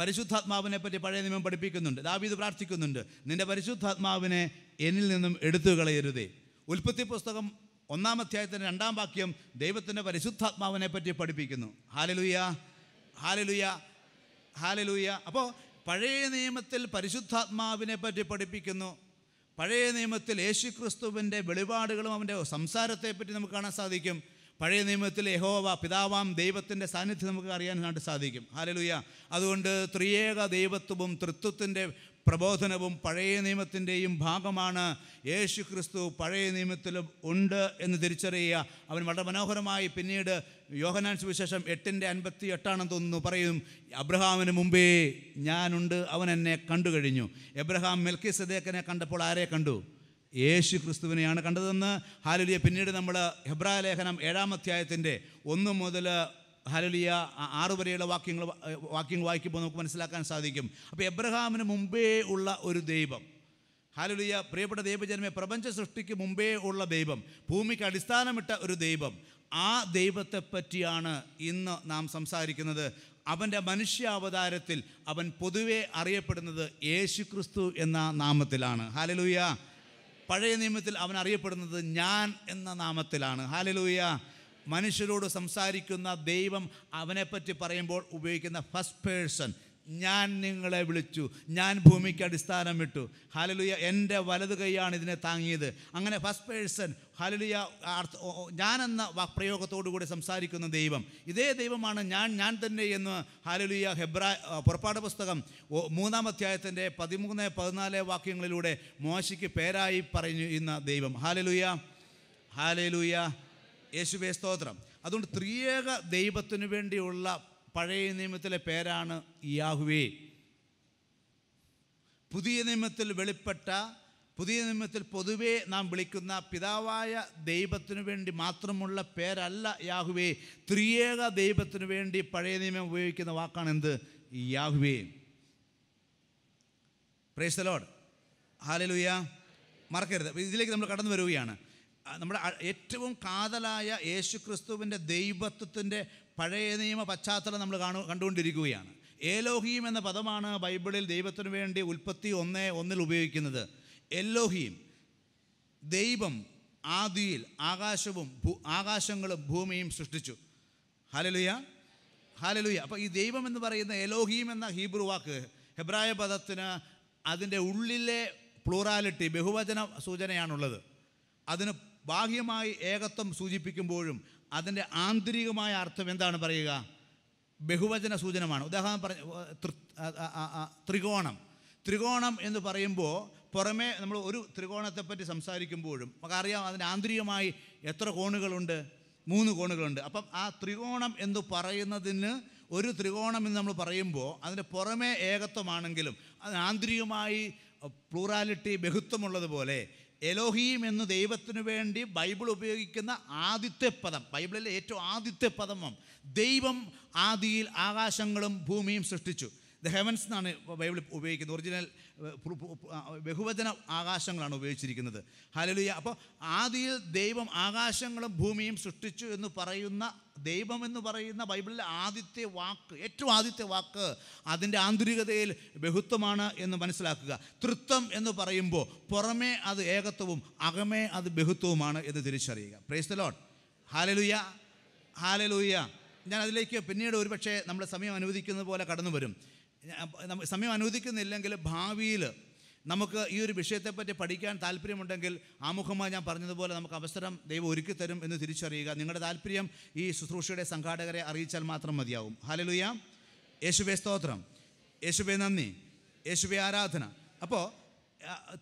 പരിശുദ്ധാത്മാവിനെ പറ്റി പഴയ നിയമം പഠിപ്പിക്കുന്നുണ്ട് ദാവീദ് പ്രാർത്ഥിക്കുന്നുണ്ട് നിന്റെ പരിശുദ്ധാത്മാവിനെ എന്നിൽ നിന്നും എടുത്തു കളയരുതേ ഉൽപ്പത്തി പുസ്തകം ഒന്നാം അധ്യായത്തിൻ്റെ രണ്ടാം വാക്യം ദൈവത്തിൻ്റെ പരിശുദ്ധാത്മാവിനെ പറ്റി പഠിപ്പിക്കുന്നു ഹാലലുയ ഹാലലുയ ഹാലലുയ അപ്പോൾ പഴയ നിയമത്തിൽ പരിശുദ്ധാത്മാവിനെ പറ്റി പഠിപ്പിക്കുന്നു പഴയ നിയമത്തിൽ ക്രിസ്തുവിൻ്റെ വെളിപാടുകളും അവൻ്റെ സംസാരത്തെപ്പറ്റി നമുക്ക് കാണാൻ സാധിക്കും പഴയ നിയമത്തിൽ യഹോവ പിതാവാം ദൈവത്തിൻ്റെ സാന്നിധ്യം നമുക്ക് അറിയാനായിട്ട് സാധിക്കും ഹാലലുയ അതുകൊണ്ട് ത്രിയേക ദൈവത്വവും തൃത്വത്തിൻ്റെ പ്രബോധനവും പഴയ നിയമത്തിൻ്റെയും ഭാഗമാണ് യേശു ക്രിസ്തു പഴയ നിയമത്തിലും ഉണ്ട് എന്ന് തിരിച്ചറിയുക അവൻ വളരെ മനോഹരമായി പിന്നീട് യോഹനാൻസ് സുവിശേഷം എട്ടിൻ്റെ അൻപത്തി എട്ടാണെന്ന് തോന്നുന്നു പറയും അബ്രഹാമിന് മുമ്പേ ഞാനുണ്ട് അവൻ എന്നെ കണ്ടു കഴിഞ്ഞു എബ്രഹാം മെൽക്കി സദേക്കനെ കണ്ടപ്പോൾ ആരെ കണ്ടു യേശു ക്രിസ്തുവിനെയാണ് കണ്ടതെന്ന് ഹാലുലിയ പിന്നീട് നമ്മൾ ഹെബ്രാ ലേഖനം ഏഴാം അധ്യായത്തിൻ്റെ ഒന്ന് മുതൽ ഹാലുലിയ ആറ് വരെയുള്ള വാക്യങ്ങൾ വാക്യങ്ങൾ വായിക്കുമ്പോൾ നമുക്ക് മനസ്സിലാക്കാൻ സാധിക്കും അപ്പോൾ എബ്രഹാമിന് മുമ്പേ ഉള്ള ഒരു ദൈവം ഹാലുലിയ പ്രിയപ്പെട്ട ദൈവജന്മെ പ്രപഞ്ച സൃഷ്ടിക്ക് മുമ്പേ ഉള്ള ദൈവം ഭൂമിക്ക് അടിസ്ഥാനമിട്ട ഒരു ദൈവം ആ ദൈവത്തെപ്പറ്റിയാണ് ഇന്ന് നാം സംസാരിക്കുന്നത് അവൻ്റെ മനുഷ്യാവതാരത്തിൽ അവൻ പൊതുവെ അറിയപ്പെടുന്നത് യേശുക്രിസ്തു എന്ന നാമത്തിലാണ് ഹാലലുയ്യ പഴയ നിയമത്തിൽ അവൻ അറിയപ്പെടുന്നത് ഞാൻ എന്ന നാമത്തിലാണ് ഹാലലൂയ മനുഷ്യരോട് സംസാരിക്കുന്ന ദൈവം അവനെപ്പറ്റി പറയുമ്പോൾ ഉപയോഗിക്കുന്ന ഫസ്റ്റ് പേഴ്സൺ ഞാൻ നിങ്ങളെ വിളിച്ചു ഞാൻ ഭൂമിക്ക് അടിസ്ഥാനം ഇട്ടു ഹാലലുയ എൻ്റെ വലത് കൈയാണ് ഇതിനെ താങ്ങിയത് അങ്ങനെ ഫസ്റ്റ് പേഴ്സൺ ഹാലലുയ എന്ന പ്രയോഗത്തോടു കൂടി സംസാരിക്കുന്ന ദൈവം ഇതേ ദൈവമാണ് ഞാൻ ഞാൻ തന്നെ എന്ന് ഹാലലുയ ഹെബ്രാ പുറപ്പാട് പുസ്തകം മൂന്നാം അധ്യായത്തിൻ്റെ പതിമൂന്ന് പതിനാല് വാക്യങ്ങളിലൂടെ മോശയ്ക്ക് പേരായി പറഞ്ഞു ഇന്ന ദൈവം ഹാലലുയ ഹാലലുയ യേശുവേ സ്തോത്രം അതുകൊണ്ട് ത്രിയേക ദൈവത്തിനു വേണ്ടിയുള്ള പഴയ നിയമത്തിലെ പേരാണ് യാഹുവേ പുതിയ നിയമത്തിൽ വെളിപ്പെട്ട പുതിയ നിയമത്തിൽ പൊതുവേ നാം വിളിക്കുന്ന പിതാവായ ദൈവത്തിനു വേണ്ടി മാത്രമുള്ള പേരല്ല യാഹുവേ ത്രിയേക ദൈവത്തിനു വേണ്ടി പഴയ നിയമം ഉപയോഗിക്കുന്ന വാക്കാണ് എന്ത് യാഹുവേ പ്രേസ്തലോട് ഹാലലൂയ മറക്കരുത് ഇതിലേക്ക് നമ്മൾ കടന്നു വരികയാണ് നമ്മുടെ ഏറ്റവും കാതലായ യേശുക്രിസ്തുവിൻ്റെ ദൈവത്വത്തിൻ്റെ പഴയ നിയമ പശ്ചാത്തലം നമ്മൾ കാണു കണ്ടുകൊണ്ടിരിക്കുകയാണ് ഏലോഹീം എന്ന പദമാണ് ബൈബിളിൽ ദൈവത്തിനു വേണ്ടി ഉൽപ്പത്തി ഒന്ന് ഒന്നിൽ ഉപയോഗിക്കുന്നത് എല്ലോഹീം ദൈവം ആദിയിൽ ആകാശവും ഭൂ ആകാശങ്ങളും ഭൂമിയും സൃഷ്ടിച്ചു ഹലലുയ ഹലലുയ അപ്പോൾ ഈ ദൈവം എന്ന് പറയുന്ന എലോഹീം എന്ന ഹീബ്രു വാക്ക് ഹെബ്രായ പദത്തിന് അതിൻ്റെ ഉള്ളിലെ പ്ലൂറാലിറ്റി ബഹുവചന സൂചനയാണുള്ളത് അതിന് ബാഹ്യമായി ഏകത്വം സൂചിപ്പിക്കുമ്പോഴും അതിൻ്റെ ആന്തരികമായ അർത്ഥം എന്താണ് പറയുക ബഹുവചന സൂചനമാണ് ഉദാഹരണം പറഞ്ഞ ത്രികോണം ത്രികോണം എന്ന് പറയുമ്പോൾ പുറമേ നമ്മൾ ഒരു ത്രികോണത്തെപ്പറ്റി സംസാരിക്കുമ്പോഴും നമുക്കറിയാം അതിന് ആന്തരികമായി എത്ര കോണുകളുണ്ട് മൂന്ന് കോണുകളുണ്ട് അപ്പം ആ ത്രികോണം എന്ന് പറയുന്നതിന് ഒരു ത്രികോണം എന്ന് നമ്മൾ പറയുമ്പോൾ അതിൻ്റെ പുറമേ ഏകത്വമാണെങ്കിലും അത് ആന്തരികമായി പ്ലൂറാലിറ്റി ബഹുത്വമുള്ളതുപോലെ എലോഹീം എന്ന് ദൈവത്തിനു വേണ്ടി ബൈബിൾ ഉപയോഗിക്കുന്ന ആദ്യത്തെ പദം ബൈബിളിലെ ഏറ്റവും ആദ്യത്തെ പദമം ദൈവം ആദിയിൽ ആകാശങ്ങളും ഭൂമിയും സൃഷ്ടിച്ചു ദ ഹെവൻസ് എന്നാണ് ബൈബിൾ ഉപയോഗിക്കുന്നത് ഒറിജിനൽ ബഹുവചന ആകാശങ്ങളാണ് ഉപയോഗിച്ചിരിക്കുന്നത് ഹലലുയ അപ്പോൾ ആദ്യ ദൈവം ആകാശങ്ങളും ഭൂമിയും സൃഷ്ടിച്ചു എന്ന് പറയുന്ന ദൈവം എന്ന് പറയുന്ന ബൈബിളിലെ ആദ്യത്തെ വാക്ക് ഏറ്റവും ആദ്യത്തെ വാക്ക് അതിൻ്റെ ആന്തരികതയിൽ ബഹുത്വമാണ് എന്ന് മനസ്സിലാക്കുക തൃത്വം എന്ന് പറയുമ്പോൾ പുറമേ അത് ഏകത്വവും അകമേ അത് ബഹുത്വവുമാണ് എന്ന് തിരിച്ചറിയുക പ്രേസ് പ്രേസ്തലോൺ ഹാലലുയ ഹാലലുയ ഞാൻ അതിലേക്ക് പിന്നീട് ഒരുപക്ഷെ നമ്മുടെ സമയം അനുവദിക്കുന്നത് പോലെ കടന്നു വരും സമയം അനുവദിക്കുന്നില്ലെങ്കിൽ ഭാവിയിൽ നമുക്ക് ഈ ഒരു വിഷയത്തെപ്പറ്റി പഠിക്കാൻ താല്പര്യമുണ്ടെങ്കിൽ ആമുഖമായി ഞാൻ പറഞ്ഞതുപോലെ നമുക്ക് അവസരം ദൈവം ഒരുക്കി തരും എന്ന് തിരിച്ചറിയുക നിങ്ങളുടെ താല്പര്യം ഈ ശുശ്രൂഷയുടെ സംഘാടകരെ അറിയിച്ചാൽ മാത്രം മതിയാവും ഹാലലുയ യേശുബെ സ്തോത്രം യേശുബെ നന്ദി യേശുബെ ആരാധന അപ്പോൾ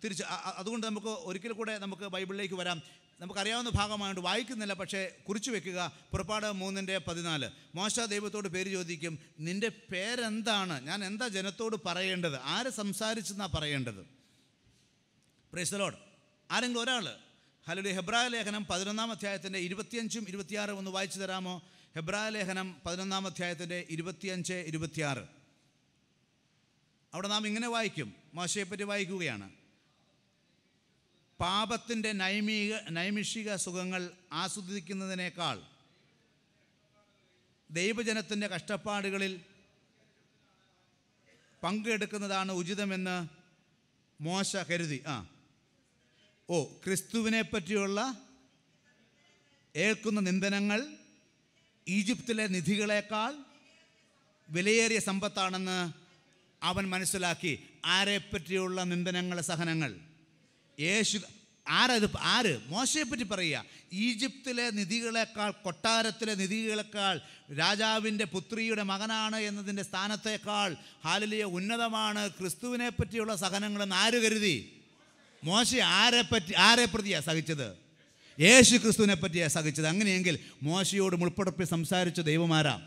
തിരിച്ച് അതുകൊണ്ട് നമുക്ക് ഒരിക്കൽ കൂടെ നമുക്ക് ബൈബിളിലേക്ക് വരാം നമുക്കറിയാവുന്ന ഭാഗമായതുകൊണ്ട് വായിക്കുന്നില്ല പക്ഷേ കുറിച്ചു വെക്കുക പുറപ്പാട് മൂന്നിൻ്റെ പതിനാല് മോശ ദൈവത്തോട് പേര് ചോദിക്കും നിൻ്റെ പേരെന്താണ് ഞാൻ എന്താ ജനത്തോട് പറയേണ്ടത് ആര് സംസാരിച്ചെന്നാണ് പറയേണ്ടത് പ്രൈസലോട് ആരെങ്കിലും ഒരാൾ ഹലോ ഹെബ്രായ ലേഖനം പതിനൊന്നാം അധ്യായത്തിൻ്റെ ഇരുപത്തിയഞ്ചും ഇരുപത്തിയാറും ഒന്ന് വായിച്ചു തരാമോ ഹെബ്രായ ലേഖനം പതിനൊന്നാം അധ്യായത്തിൻ്റെ ഇരുപത്തിയഞ്ച് ഇരുപത്തിയാറ് അവിടെ നാം ഇങ്ങനെ വായിക്കും മോശയെപ്പറ്റി വായിക്കുകയാണ് പാപത്തിൻ്റെ നൈമീക നൈമിഷിക സുഖങ്ങൾ ആസ്വദിക്കുന്നതിനേക്കാൾ ദൈവജനത്തിൻ്റെ കഷ്ടപ്പാടുകളിൽ പങ്കെടുക്കുന്നതാണ് ഉചിതമെന്ന് മോശ കരുതി ആ ഓ ക്രിസ്തുവിനെ പറ്റിയുള്ള ഏൽക്കുന്ന നിന്ദനങ്ങൾ ഈജിപ്തിലെ നിധികളേക്കാൾ വിലയേറിയ സമ്പത്താണെന്ന് അവൻ മനസ്സിലാക്കി ആരെപ്പറ്റിയുള്ള നിന്ദനങ്ങൾ സഹനങ്ങൾ യേശു ആരത് ആര് മോശയെപ്പറ്റി പറയുക ഈജിപ്തിലെ നിധികളെക്കാൾ കൊട്ടാരത്തിലെ നിധികളെക്കാൾ രാജാവിൻ്റെ പുത്രിയുടെ മകനാണ് എന്നതിൻ്റെ സ്ഥാനത്തേക്കാൾ ഹാലിലിയ ഉന്നതമാണ് ക്രിസ്തുവിനെ പറ്റിയുള്ള സഹനങ്ങളെന്ന് ആര് കരുതി മോശ ആരെ പറ്റി ആരെ പ്രതിയാണ് സഹിച്ചത് യേശു ക്രിസ്തുവിനെ പറ്റിയാണ് സഹിച്ചത് അങ്ങനെയെങ്കിൽ മോശയോട് മുൾപ്പെടുപ്പി സംസാരിച്ച ദൈവമാരാം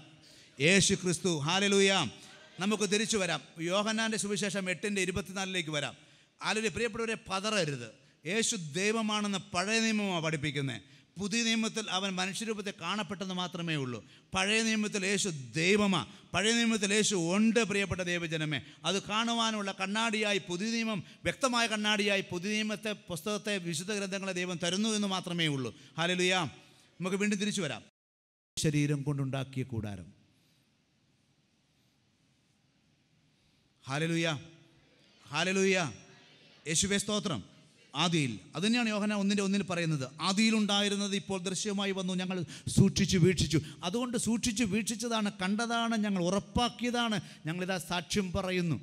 യേശു ക്രിസ്തു ഹാലലൂയാം നമുക്ക് തിരിച്ചു വരാം യോഹന്നാൻ്റെ സുവിശേഷം എട്ടിൻ്റെ ഇരുപത്തിനാലിലേക്ക് വരാം ആലോചിച്ച് പ്രിയപ്പെട്ടവരെ പതറരുത് യേശു ദൈവമാണെന്ന് പഴയ നിയമമാണ് പഠിപ്പിക്കുന്നത് പുതിയ നിയമത്തിൽ അവൻ മനുഷ്യരൂപത്തെ കാണപ്പെട്ടെന്ന് മാത്രമേ ഉള്ളൂ പഴയ നിയമത്തിൽ യേശു ദൈവമാണ് പഴയ നിയമത്തിൽ യേശു ഉണ്ട് പ്രിയപ്പെട്ട ദൈവജനമേ അത് കാണുവാനുള്ള കണ്ണാടിയായി പുതിയ നിയമം വ്യക്തമായ കണ്ണാടിയായി പുതിയ നിയമത്തെ പുസ്തകത്തെ വിശുദ്ധ ഗ്രന്ഥങ്ങളെ ദൈവം തരുന്നു എന്ന് മാത്രമേ ഉള്ളൂ ഹാലലുയാം നമുക്ക് വീണ്ടും തിരിച്ചു വരാം ശരീരം കൊണ്ടുണ്ടാക്കിയ കൂടാരം ഹാലലുയാ ഹാലലുയാ യേശുവേ സ്തോത്രം ആദിയിൽ അത് തന്നെയാണ് യോഹന ഒന്നിൻ്റെ ഒന്നിൽ പറയുന്നത് ആദിയിലുണ്ടായിരുന്നത് ഇപ്പോൾ ദൃശ്യമായി വന്നു ഞങ്ങൾ സൂക്ഷിച്ച് വീക്ഷിച്ചു അതുകൊണ്ട് സൂക്ഷിച്ച് വീക്ഷിച്ചതാണ് കണ്ടതാണ് ഞങ്ങൾ ഉറപ്പാക്കിയതാണ് ഞങ്ങളിതാ സാക്ഷ്യം പറയുന്നു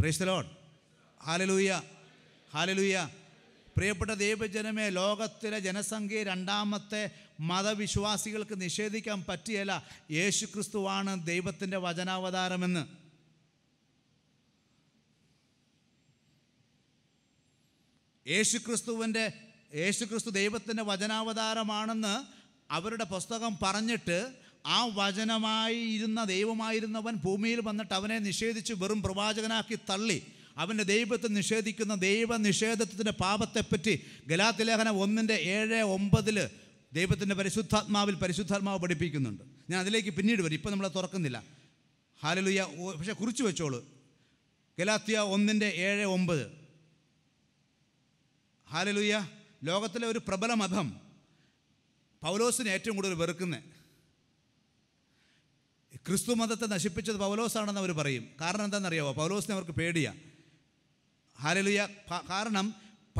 പ്രേസ്തലോൺ ഹാലലൂയ ഹാലലൂയ പ്രിയപ്പെട്ട ദൈവജനമേ ലോകത്തിലെ ജനസംഖ്യ രണ്ടാമത്തെ മതവിശ്വാസികൾക്ക് നിഷേധിക്കാൻ പറ്റിയല്ല യേശുക്രിസ്തുവാണ് ദൈവത്തിൻ്റെ വചനാവതാരമെന്ന് യേശുക്രിസ്തുവിൻ്റെ യേശുക്രിസ്തു ദൈവത്തിൻ്റെ വചനാവതാരമാണെന്ന് അവരുടെ പുസ്തകം പറഞ്ഞിട്ട് ആ വചനമായി ഇരുന്ന ദൈവമായിരുന്നവൻ ഭൂമിയിൽ വന്നിട്ട് അവനെ നിഷേധിച്ച് വെറും പ്രവാചകനാക്കി തള്ളി അവൻ്റെ ദൈവത്തെ നിഷേധിക്കുന്ന ദൈവ നിഷേധത്തിൻ്റെ പാപത്തെപ്പറ്റി ഗലാത്തിലേഖന ഒന്നിൻ്റെ ഏഴ് ഒമ്പതിൽ ദൈവത്തിൻ്റെ പരിശുദ്ധാത്മാവിൽ പരിശുദ്ധാത്മാവ് പഠിപ്പിക്കുന്നുണ്ട് ഞാൻ അതിലേക്ക് പിന്നീട് വരും ഇപ്പം നമ്മളെ തുറക്കുന്നില്ല ഹാലലുയ പക്ഷേ കുറിച്ച് വെച്ചോളൂ ഗലാത്തിയ ഒന്നിൻ്റെ ഏഴ് ഒമ്പത് ഹാലലുയ്യ ലോകത്തിലെ ഒരു പ്രബല മതം പൗലോസിനെ ഏറ്റവും കൂടുതൽ വെറുക്കുന്നത് ക്രിസ്തു മതത്തെ നശിപ്പിച്ചത് പൗലോസാണെന്ന് അവർ പറയും കാരണം എന്താണെന്നറിയാമോ പൗലോസിനെ അവർക്ക് പേടിയാണ് ഹാലലുയ കാരണം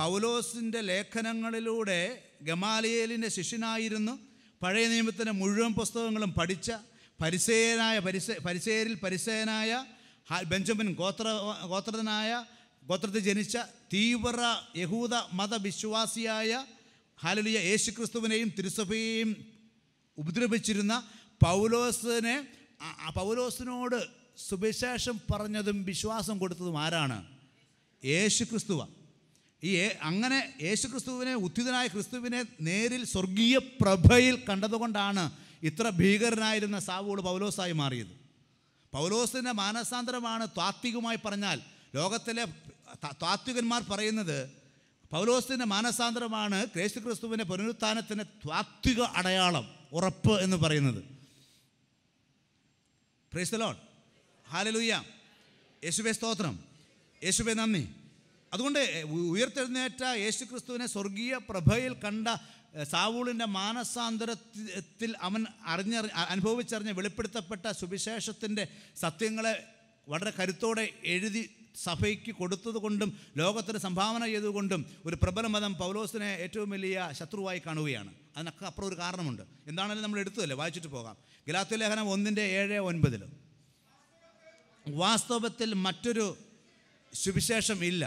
പൗലോസിൻ്റെ ലേഖനങ്ങളിലൂടെ ഗമാലിയേലിൻ്റെ ശിഷ്യനായിരുന്നു പഴയ നിയമത്തിൻ്റെ മുഴുവൻ പുസ്തകങ്ങളും പഠിച്ച പരിസേനായ പരിസ പരിസേരിൽ പരിസേനായ ബെഞ്ചമിൻ ഗോത്ര ഗോത്രനായ ഗോത്രത്തിൽ ജനിച്ച തീവ്ര യഹൂദ മതവിശ്വാസിയായ ഹാലലിയ ക്രിസ്തുവിനെയും തിരുസഭയെയും ഉപദ്രവിച്ചിരുന്ന പൗലോസിനെ പൗലോസിനോട് സുവിശേഷം പറഞ്ഞതും വിശ്വാസം കൊടുത്തതും ആരാണ് യേശുക്രിസ്തുവ ഈ അങ്ങനെ ക്രിസ്തുവിനെ ഉദ്ധിതനായ ക്രിസ്തുവിനെ നേരിൽ സ്വർഗീയ പ്രഭയിൽ കണ്ടതുകൊണ്ടാണ് ഇത്ര ഭീകരനായിരുന്ന സാവോള് പൗലോസായി മാറിയത് പൗലോസിൻ്റെ മാനസാന്തരമാണ് താത്വികമായി പറഞ്ഞാൽ ലോകത്തിലെ താത്വികന്മാർ പറയുന്നത് പൗലോസിൻ്റെ മാനസാന്തരമാണ് ക്രേശു ക്രിസ്തുവിൻ്റെ പുനരുത്ഥാനത്തിൻ്റെ താത്വിക അടയാളം ഉറപ്പ് എന്ന് പറയുന്നത് ക്രൈസ്തലോൺ ഹാലലുയ്യ യേശുബെ സ്തോത്രം യേശുബെ നന്ദി അതുകൊണ്ട് ഉയർത്തെഴുന്നേറ്റ യേശു ക്രിസ്തുവിനെ സ്വർഗീയ പ്രഭയിൽ കണ്ട സാവൂളിൻ്റെ മാനസാന്തരത്തിൽ അവൻ അറിഞ്ഞ അനുഭവിച്ചറിഞ്ഞ് വെളിപ്പെടുത്തപ്പെട്ട സുവിശേഷത്തിൻ്റെ സത്യങ്ങളെ വളരെ കരുത്തോടെ എഴുതി സഭയ്ക്ക് കൊടുത്തതുകൊണ്ടും ലോകത്തിന് സംഭാവന ചെയ്തുകൊണ്ടും ഒരു പ്രബല മതം പൗലോസിനെ ഏറ്റവും വലിയ ശത്രുവായി കാണുകയാണ് അതിനൊക്കെ അപ്പുറം ഒരു കാരണമുണ്ട് എന്താണെങ്കിലും നമ്മൾ എടുത്തതല്ലേ വായിച്ചിട്ട് പോകാം ഗലാത്യ ലേഖനം ഒന്നിൻ്റെ ഏഴ് ഒൻപതിൽ വാസ്തവത്തിൽ മറ്റൊരു സുവിശേഷം ഇല്ല